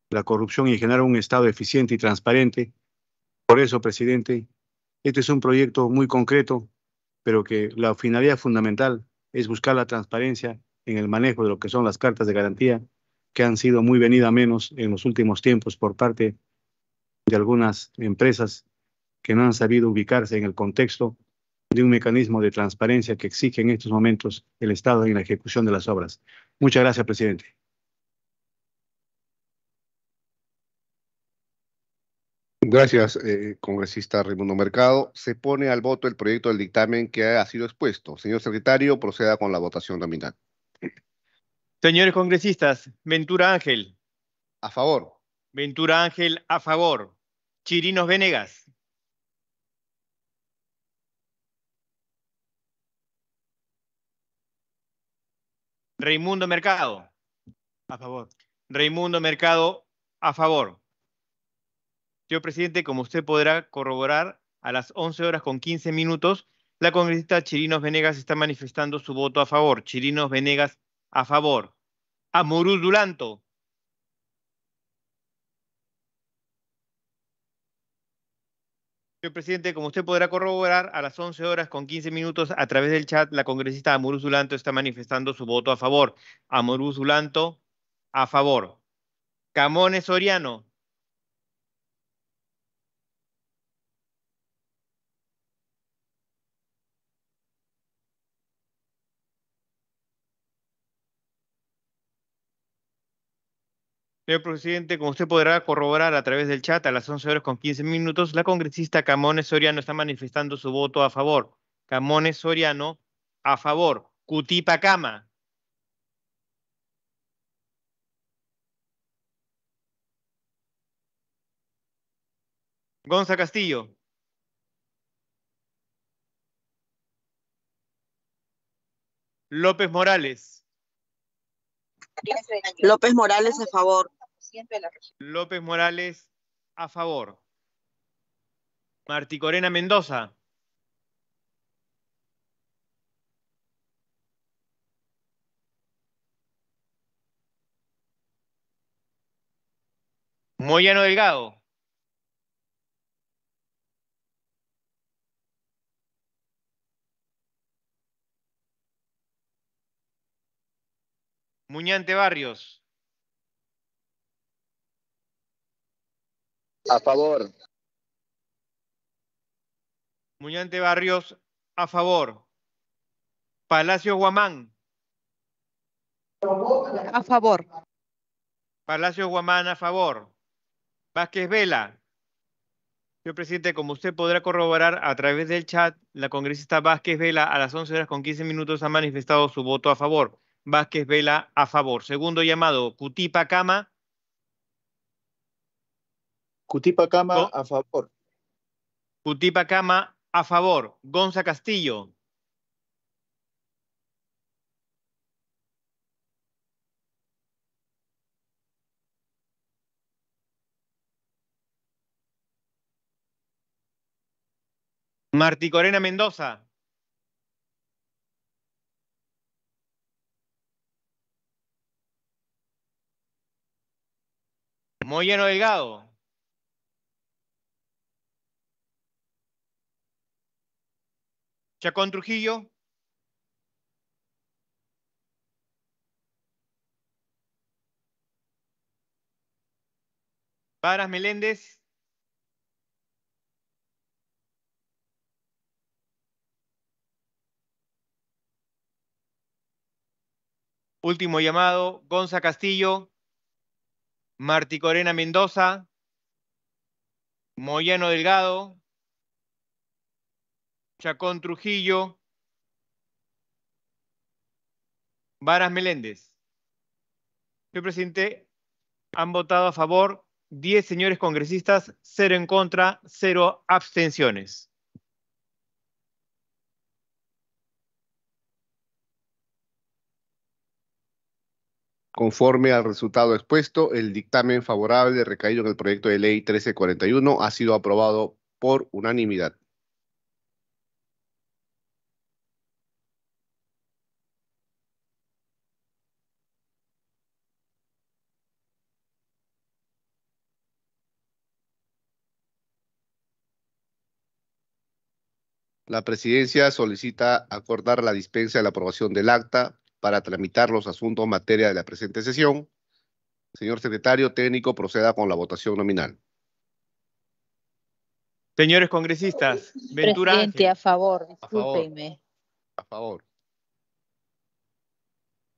la corrupción y generar un Estado eficiente y transparente. Por eso, presidente, este es un proyecto muy concreto, pero que la finalidad fundamental es buscar la transparencia en el manejo de lo que son las cartas de garantía, que han sido muy venida menos en los últimos tiempos por parte de algunas empresas que no han sabido ubicarse en el contexto de un mecanismo de transparencia que exige en estos momentos el Estado en la ejecución de las obras. Muchas gracias, presidente. Gracias, eh, congresista Raimundo Mercado. Se pone al voto el proyecto del dictamen que ha sido expuesto. Señor secretario, proceda con la votación nominal. Señores congresistas, Ventura Ángel. A favor. Ventura Ángel, a favor. Chirinos Venegas. Raimundo Mercado. A favor. Raimundo Mercado, a favor. Señor presidente, como usted podrá corroborar, a las 11 horas con 15 minutos, la congresista Chirinos Venegas está manifestando su voto a favor. Chirinos Venegas, a favor. Amorús Dulanto. Señor presidente, como usted podrá corroborar, a las 11 horas con 15 minutos a través del chat, la congresista Amorús Dulanto está manifestando su voto a favor. Amorús Dulanto, a favor. Camones Soriano, Señor presidente, como usted podrá corroborar a través del chat, a las 11 horas con 15 minutos, la congresista Camones Soriano está manifestando su voto a favor. Camones Soriano, a favor. Cama. Gonza Castillo. López Morales. López Morales a favor. López Morales a favor. Martí Corena Mendoza. Moyano Delgado. Muñante Barrios. A favor. Muñante Barrios, a favor. Palacio Guamán. A favor. Palacio Guamán, a favor. Vázquez Vela. Señor presidente, como usted podrá corroborar a través del chat, la congresista Vázquez Vela a las 11 horas con 15 minutos ha manifestado su voto a favor. Vázquez Vela a favor. Segundo llamado, Cutipa Cama. Cutipa Cama a favor. Cutipa Cama a favor. Gonza Castillo. Corena Mendoza. Muy lleno delgado. Chacón Trujillo. Varas Meléndez. Último llamado, Gonza Castillo. Martí Corena Mendoza, Moyano Delgado, Chacón Trujillo, Varas Meléndez. Señor presidente, han votado a favor 10 señores congresistas, 0 en contra, 0 abstenciones. Conforme al resultado expuesto, el dictamen favorable recaído en el proyecto de ley 1341 ha sido aprobado por unanimidad. La presidencia solicita acordar la dispensa de la aprobación del acta para tramitar los asuntos en materia de la presente sesión. Señor secretario técnico, proceda con la votación nominal. Señores congresistas, Ventura. Presidente, a favor, discúlpenme. A favor.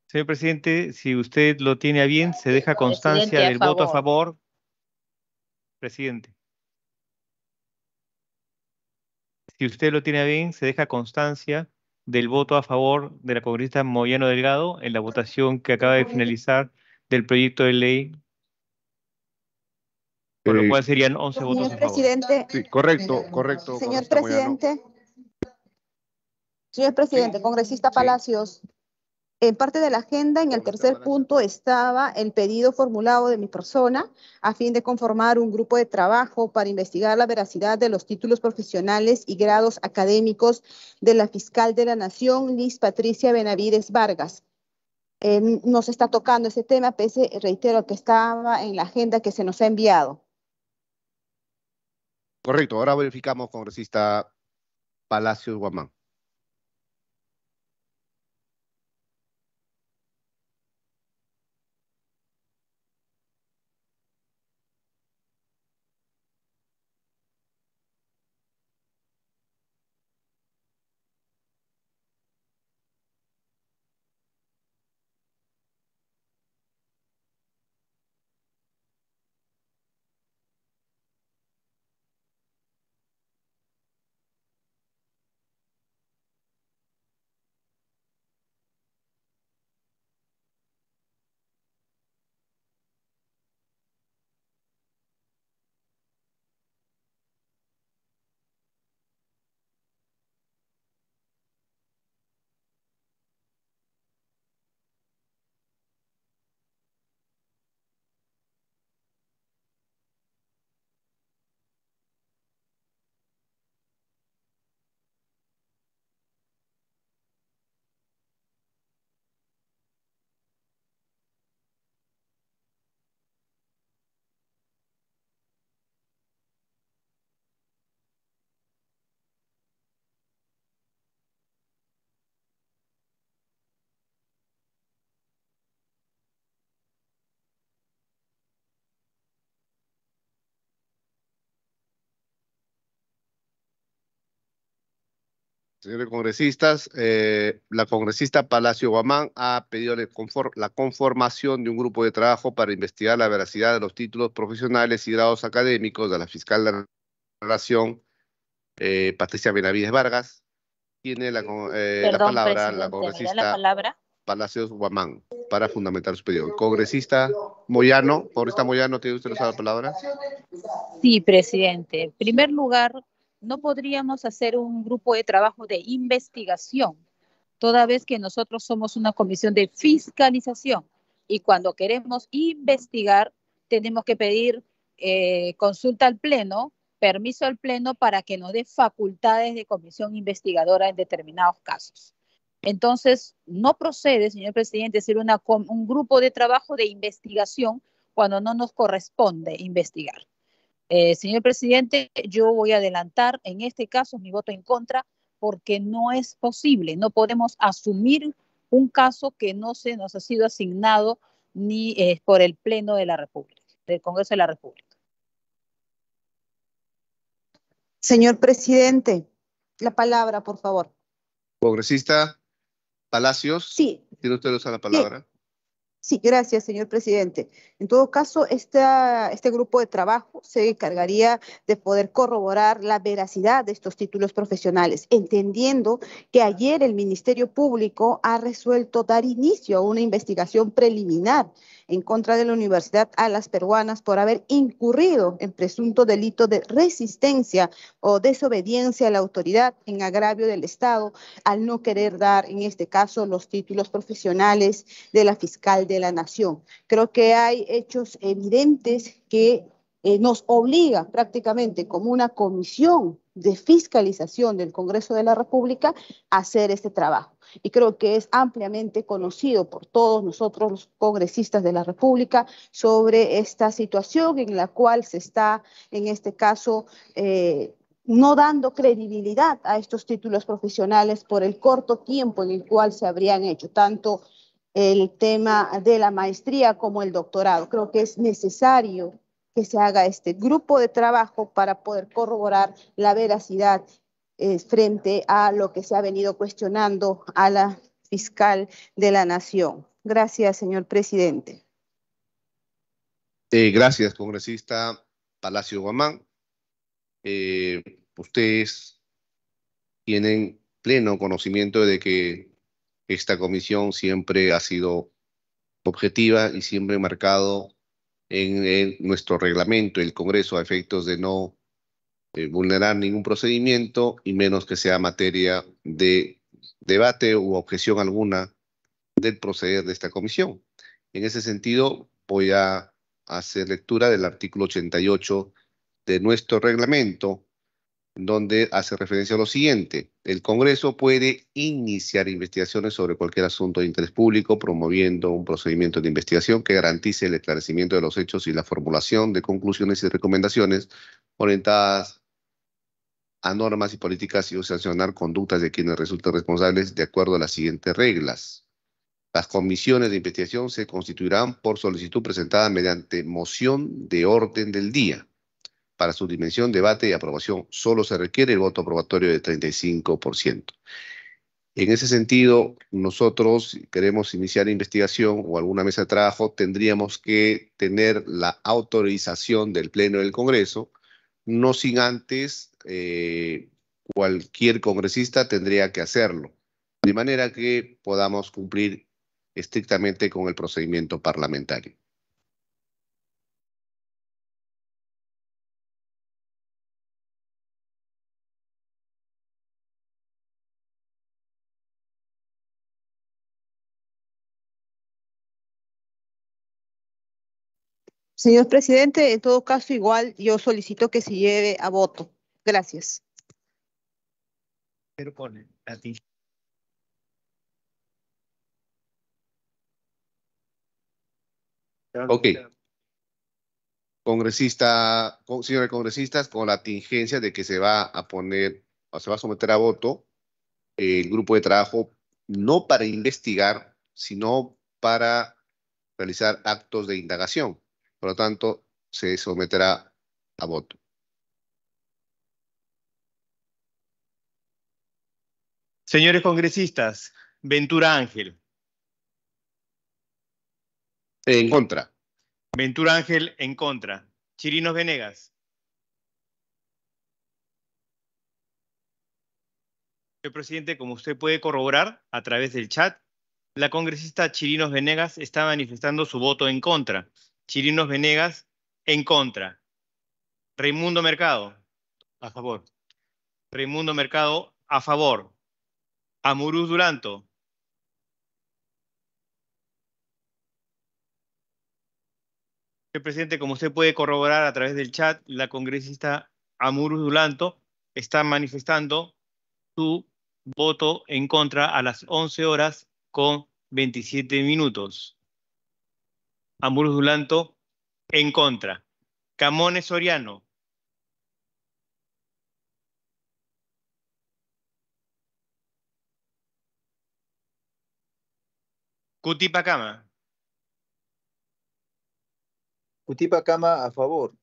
Señor presidente, si usted lo tiene a bien, se deja constancia del voto a favor. Presidente. Si usted lo tiene a bien, se deja constancia del voto a favor de la congresista Moyano Delgado en la votación que acaba de finalizar del proyecto de ley. por lo eh, cual serían 11 votos. a favor. Sí, correcto, correcto. Señor presidente. Señor presidente, congresista Palacios, en parte de la agenda, en el tercer punto, estaba el pedido formulado de mi persona a fin de conformar un grupo de trabajo para investigar la veracidad de los títulos profesionales y grados académicos de la fiscal de la Nación, Liz Patricia Benavides Vargas. Eh, nos no está tocando ese tema, pese, reitero, que estaba en la agenda que se nos ha enviado. Correcto, ahora verificamos, congresista Palacios Guamán. señores congresistas, eh, la congresista Palacio Guamán ha pedido la conformación de un grupo de trabajo para investigar la veracidad de los títulos profesionales y grados académicos de la fiscal de la Nación, eh, Patricia Benavides Vargas. Tiene la, eh, la palabra la congresista Palacio Palacios Guamán para fundamentar su pedido. Congresista Moyano, congresista Moyano, ¿tiene usted la palabra? Sí, presidente. En primer lugar, no podríamos hacer un grupo de trabajo de investigación, toda vez que nosotros somos una comisión de fiscalización y cuando queremos investigar tenemos que pedir eh, consulta al Pleno, permiso al Pleno para que nos dé facultades de comisión investigadora en determinados casos. Entonces, no procede, señor presidente, ser un grupo de trabajo de investigación cuando no nos corresponde investigar. Eh, señor presidente, yo voy a adelantar en este caso mi voto en contra porque no es posible, no podemos asumir un caso que no se nos ha sido asignado ni eh, por el Pleno de la República, del Congreso de la República. Señor presidente, la palabra, por favor. Congresista Palacios. Sí. Tiene usted la palabra. Sí, gracias, señor presidente. En todo caso, este grupo de trabajo se encargaría de poder corroborar la veracidad de estos títulos profesionales, entendiendo que ayer el Ministerio Público ha resuelto dar inicio a una investigación preliminar en contra de la Universidad a las Peruanas por haber incurrido en presunto delito de resistencia o desobediencia a la autoridad en agravio del Estado al no querer dar, en este caso, los títulos profesionales de la fiscal de la Nación. Creo que hay hechos evidentes que eh, nos obliga prácticamente como una comisión de fiscalización del Congreso de la República a hacer este trabajo y creo que es ampliamente conocido por todos nosotros los congresistas de la República sobre esta situación en la cual se está, en este caso, eh, no dando credibilidad a estos títulos profesionales por el corto tiempo en el cual se habrían hecho, tanto el tema de la maestría como el doctorado. Creo que es necesario que se haga este grupo de trabajo para poder corroborar la veracidad eh, frente a lo que se ha venido cuestionando a la fiscal de la Nación. Gracias, señor presidente. Eh, gracias, congresista Palacio Guamán. Eh, ustedes tienen pleno conocimiento de que esta comisión siempre ha sido objetiva y siempre marcado en nuestro reglamento, el Congreso, a efectos de no eh, vulnerar ningún procedimiento y menos que sea materia de debate u objeción alguna del proceder de esta comisión. En ese sentido, voy a hacer lectura del artículo 88 de nuestro reglamento, donde hace referencia a lo siguiente. El Congreso puede iniciar investigaciones sobre cualquier asunto de interés público, promoviendo un procedimiento de investigación que garantice el esclarecimiento de los hechos y la formulación de conclusiones y recomendaciones orientadas a normas y políticas y sancionar conductas de quienes resulten responsables de acuerdo a las siguientes reglas. Las comisiones de investigación se constituirán por solicitud presentada mediante moción de orden del día. Para su dimensión, debate y aprobación solo se requiere el voto aprobatorio de 35%. En ese sentido, nosotros si queremos iniciar investigación o alguna mesa de trabajo, tendríamos que tener la autorización del Pleno del Congreso no sin antes eh, cualquier congresista tendría que hacerlo, de manera que podamos cumplir estrictamente con el procedimiento parlamentario. Señor presidente, en todo caso, igual yo solicito que se lleve a voto. Gracias. Pero pone a ti. Ok. Congresista, señores congresistas, con la tingencia de que se va a poner o se va a someter a voto el grupo de trabajo, no para investigar, sino para realizar actos de indagación por lo tanto, se someterá a voto. Señores congresistas, Ventura Ángel. En contra. Ventura Ángel en contra. Chirinos Venegas. Señor presidente, como usted puede corroborar a través del chat, la congresista Chirinos Venegas está manifestando su voto en contra. Chirinos Venegas en contra. Raimundo Mercado a favor. Raimundo Mercado a favor. Amuruz Duranto. Señor presidente, como usted puede corroborar a través del chat, la congresista Amuruz Duranto está manifestando su voto en contra a las 11 horas con 27 minutos. Ambrus Dulanto en contra. Camones Soriano. Cutipacama. Cutipacama a favor.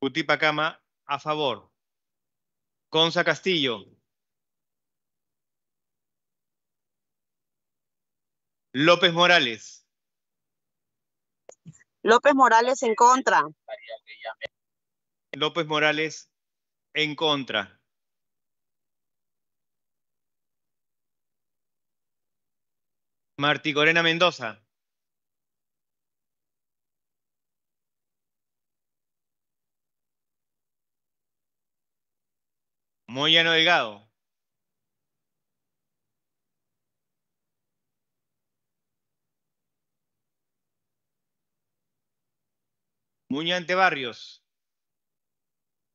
Cutipacama a favor. Conza Castillo. López Morales. López Morales en contra. López Morales en contra. Martí Corena Mendoza. Moyano Delgado. Muñante Barrios.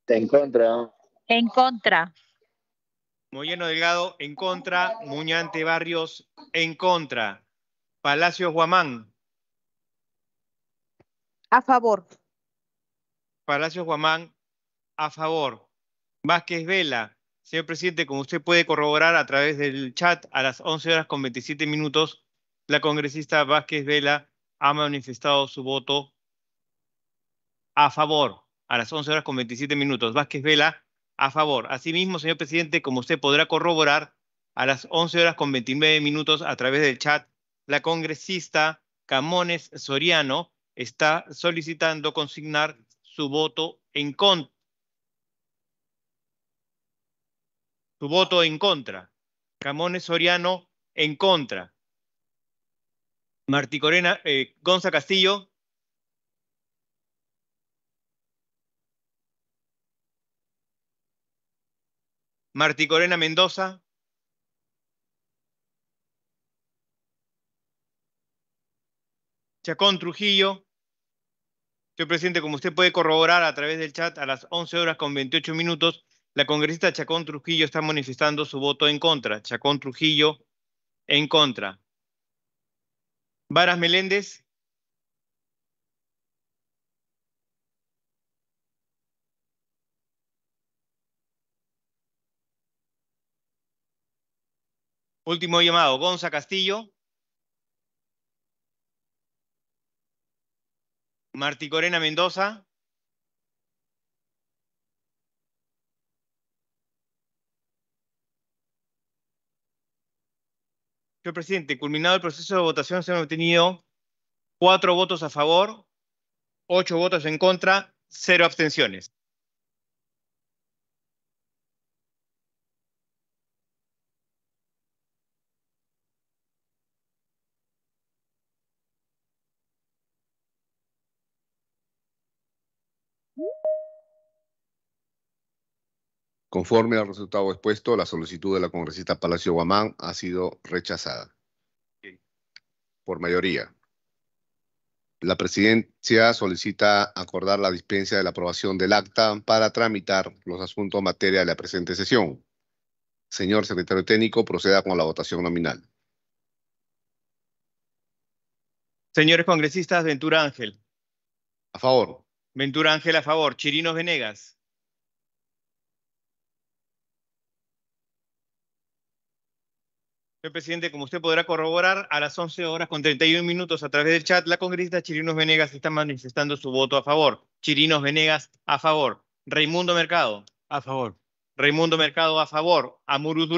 En contra. En contra. lleno, Delgado en contra. Muñante Barrios en contra. Palacios Guamán. A favor. Palacios Guamán a favor. Vázquez Vela. Señor presidente, como usted puede corroborar a través del chat, a las 11 horas con 27 minutos, la congresista Vázquez Vela ha manifestado su voto a favor, a las 11 horas con 27 minutos. Vázquez Vela, a favor. Asimismo, señor presidente, como usted podrá corroborar, a las 11 horas con 29 minutos a través del chat, la congresista Camones Soriano está solicitando consignar su voto en contra. Su voto en contra. Camones Soriano en contra. Marticorena Corena eh, Gonza Castillo Martí Mendoza. Chacón Trujillo. Señor presidente, como usted puede corroborar a través del chat, a las 11 horas con 28 minutos, la congresista Chacón Trujillo está manifestando su voto en contra. Chacón Trujillo en contra. Varas Meléndez. Último llamado, Gonza Castillo. Martí Corena Mendoza. Señor presidente, culminado el proceso de votación, se han obtenido cuatro votos a favor, ocho votos en contra, cero abstenciones. Conforme al resultado expuesto, la solicitud de la congresista Palacio Guamán ha sido rechazada. Por mayoría. La presidencia solicita acordar la dispensa de la aprobación del acta para tramitar los asuntos en materia de la presente sesión. Señor secretario técnico, proceda con la votación nominal. Señores congresistas, Ventura Ángel. A favor. Ventura Ángel a favor. Chirinos Venegas. Señor presidente, como usted podrá corroborar, a las 11 horas con 31 minutos a través del chat, la congresista Chirinos Venegas está manifestando su voto a favor. Chirinos Venegas, a favor. Raimundo Mercado. A favor. Raimundo Mercado, a favor. Amurus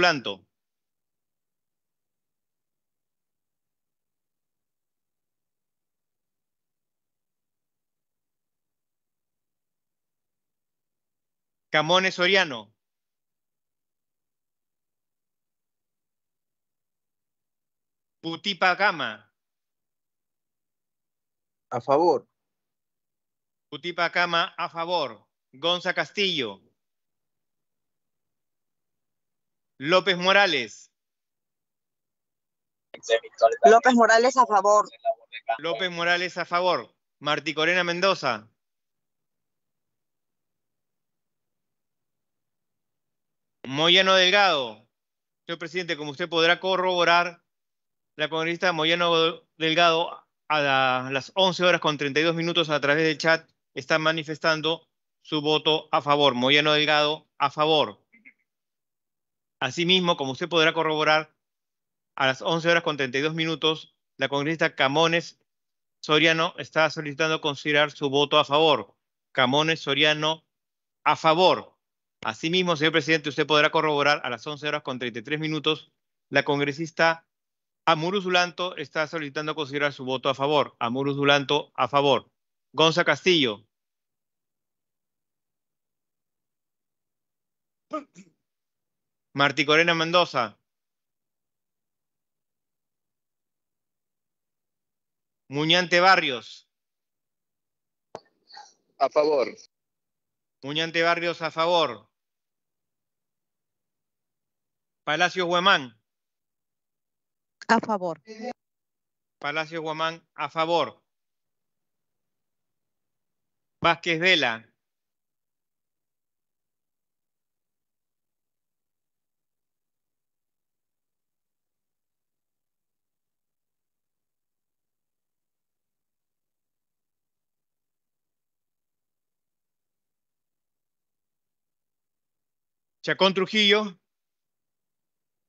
Camones Soriano. Putipacama. A favor. Putipacama a favor. Gonza Castillo. López Morales. López Morales a favor. López Morales a favor. Martí Corena Mendoza. Moyano Delgado. Señor presidente, como usted podrá corroborar, la congresista Moyano Delgado a las 11 horas con 32 minutos a través del chat está manifestando su voto a favor. Moyano Delgado a favor. Asimismo, como usted podrá corroborar, a las 11 horas con 32 minutos, la congresista Camones Soriano está solicitando considerar su voto a favor. Camones Soriano a favor. Asimismo, señor presidente, usted podrá corroborar a las 11 horas con 33 minutos la congresista Amurus Dulanto está solicitando considerar su voto a favor. Amurus Dulanto a favor. Gonza Castillo. Martí Corena Mendoza. Muñante Barrios. A favor. Muñante Barrios a favor. Palacio Huemán. A favor. Palacio Guamán, a favor. Vázquez Vela. Chacón Trujillo.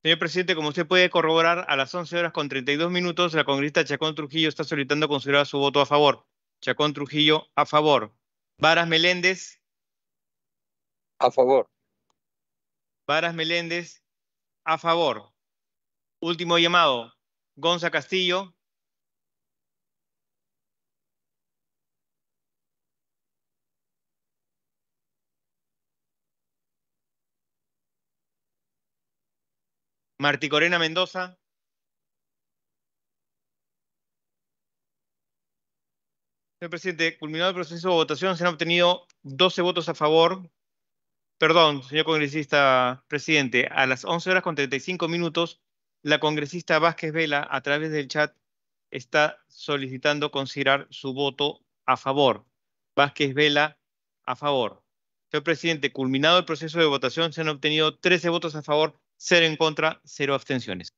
Señor presidente, como usted puede corroborar, a las 11 horas con 32 minutos, la congresista Chacón Trujillo está solicitando considerar su voto a favor. Chacón Trujillo, a favor. Varas Meléndez. A favor. Varas Meléndez, a favor. Último llamado. Gonza Castillo. Martí Corena Mendoza. Señor presidente, culminado el proceso de votación, se han obtenido 12 votos a favor. Perdón, señor congresista presidente, a las 11 horas con 35 minutos, la congresista Vázquez Vela, a través del chat, está solicitando considerar su voto a favor. Vázquez Vela, a favor. Señor presidente, culminado el proceso de votación, se han obtenido 13 votos a favor, Cero en contra, cero abstenciones.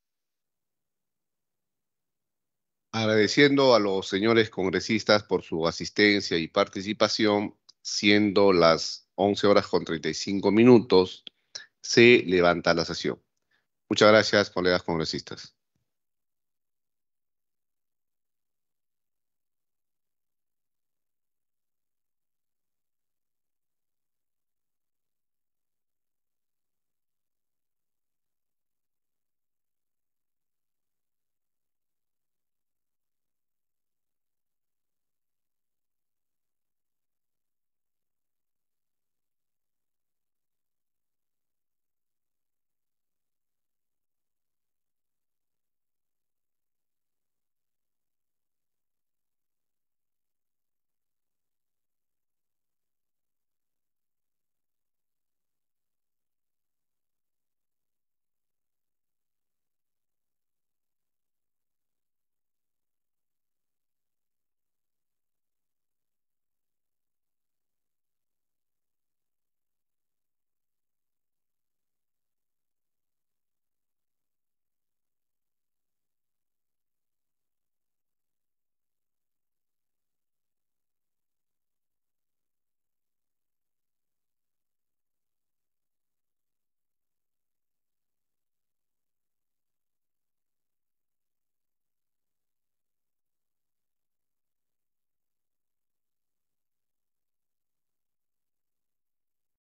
Agradeciendo a los señores congresistas por su asistencia y participación, siendo las 11 horas con 35 minutos, se levanta la sesión. Muchas gracias, colegas congresistas.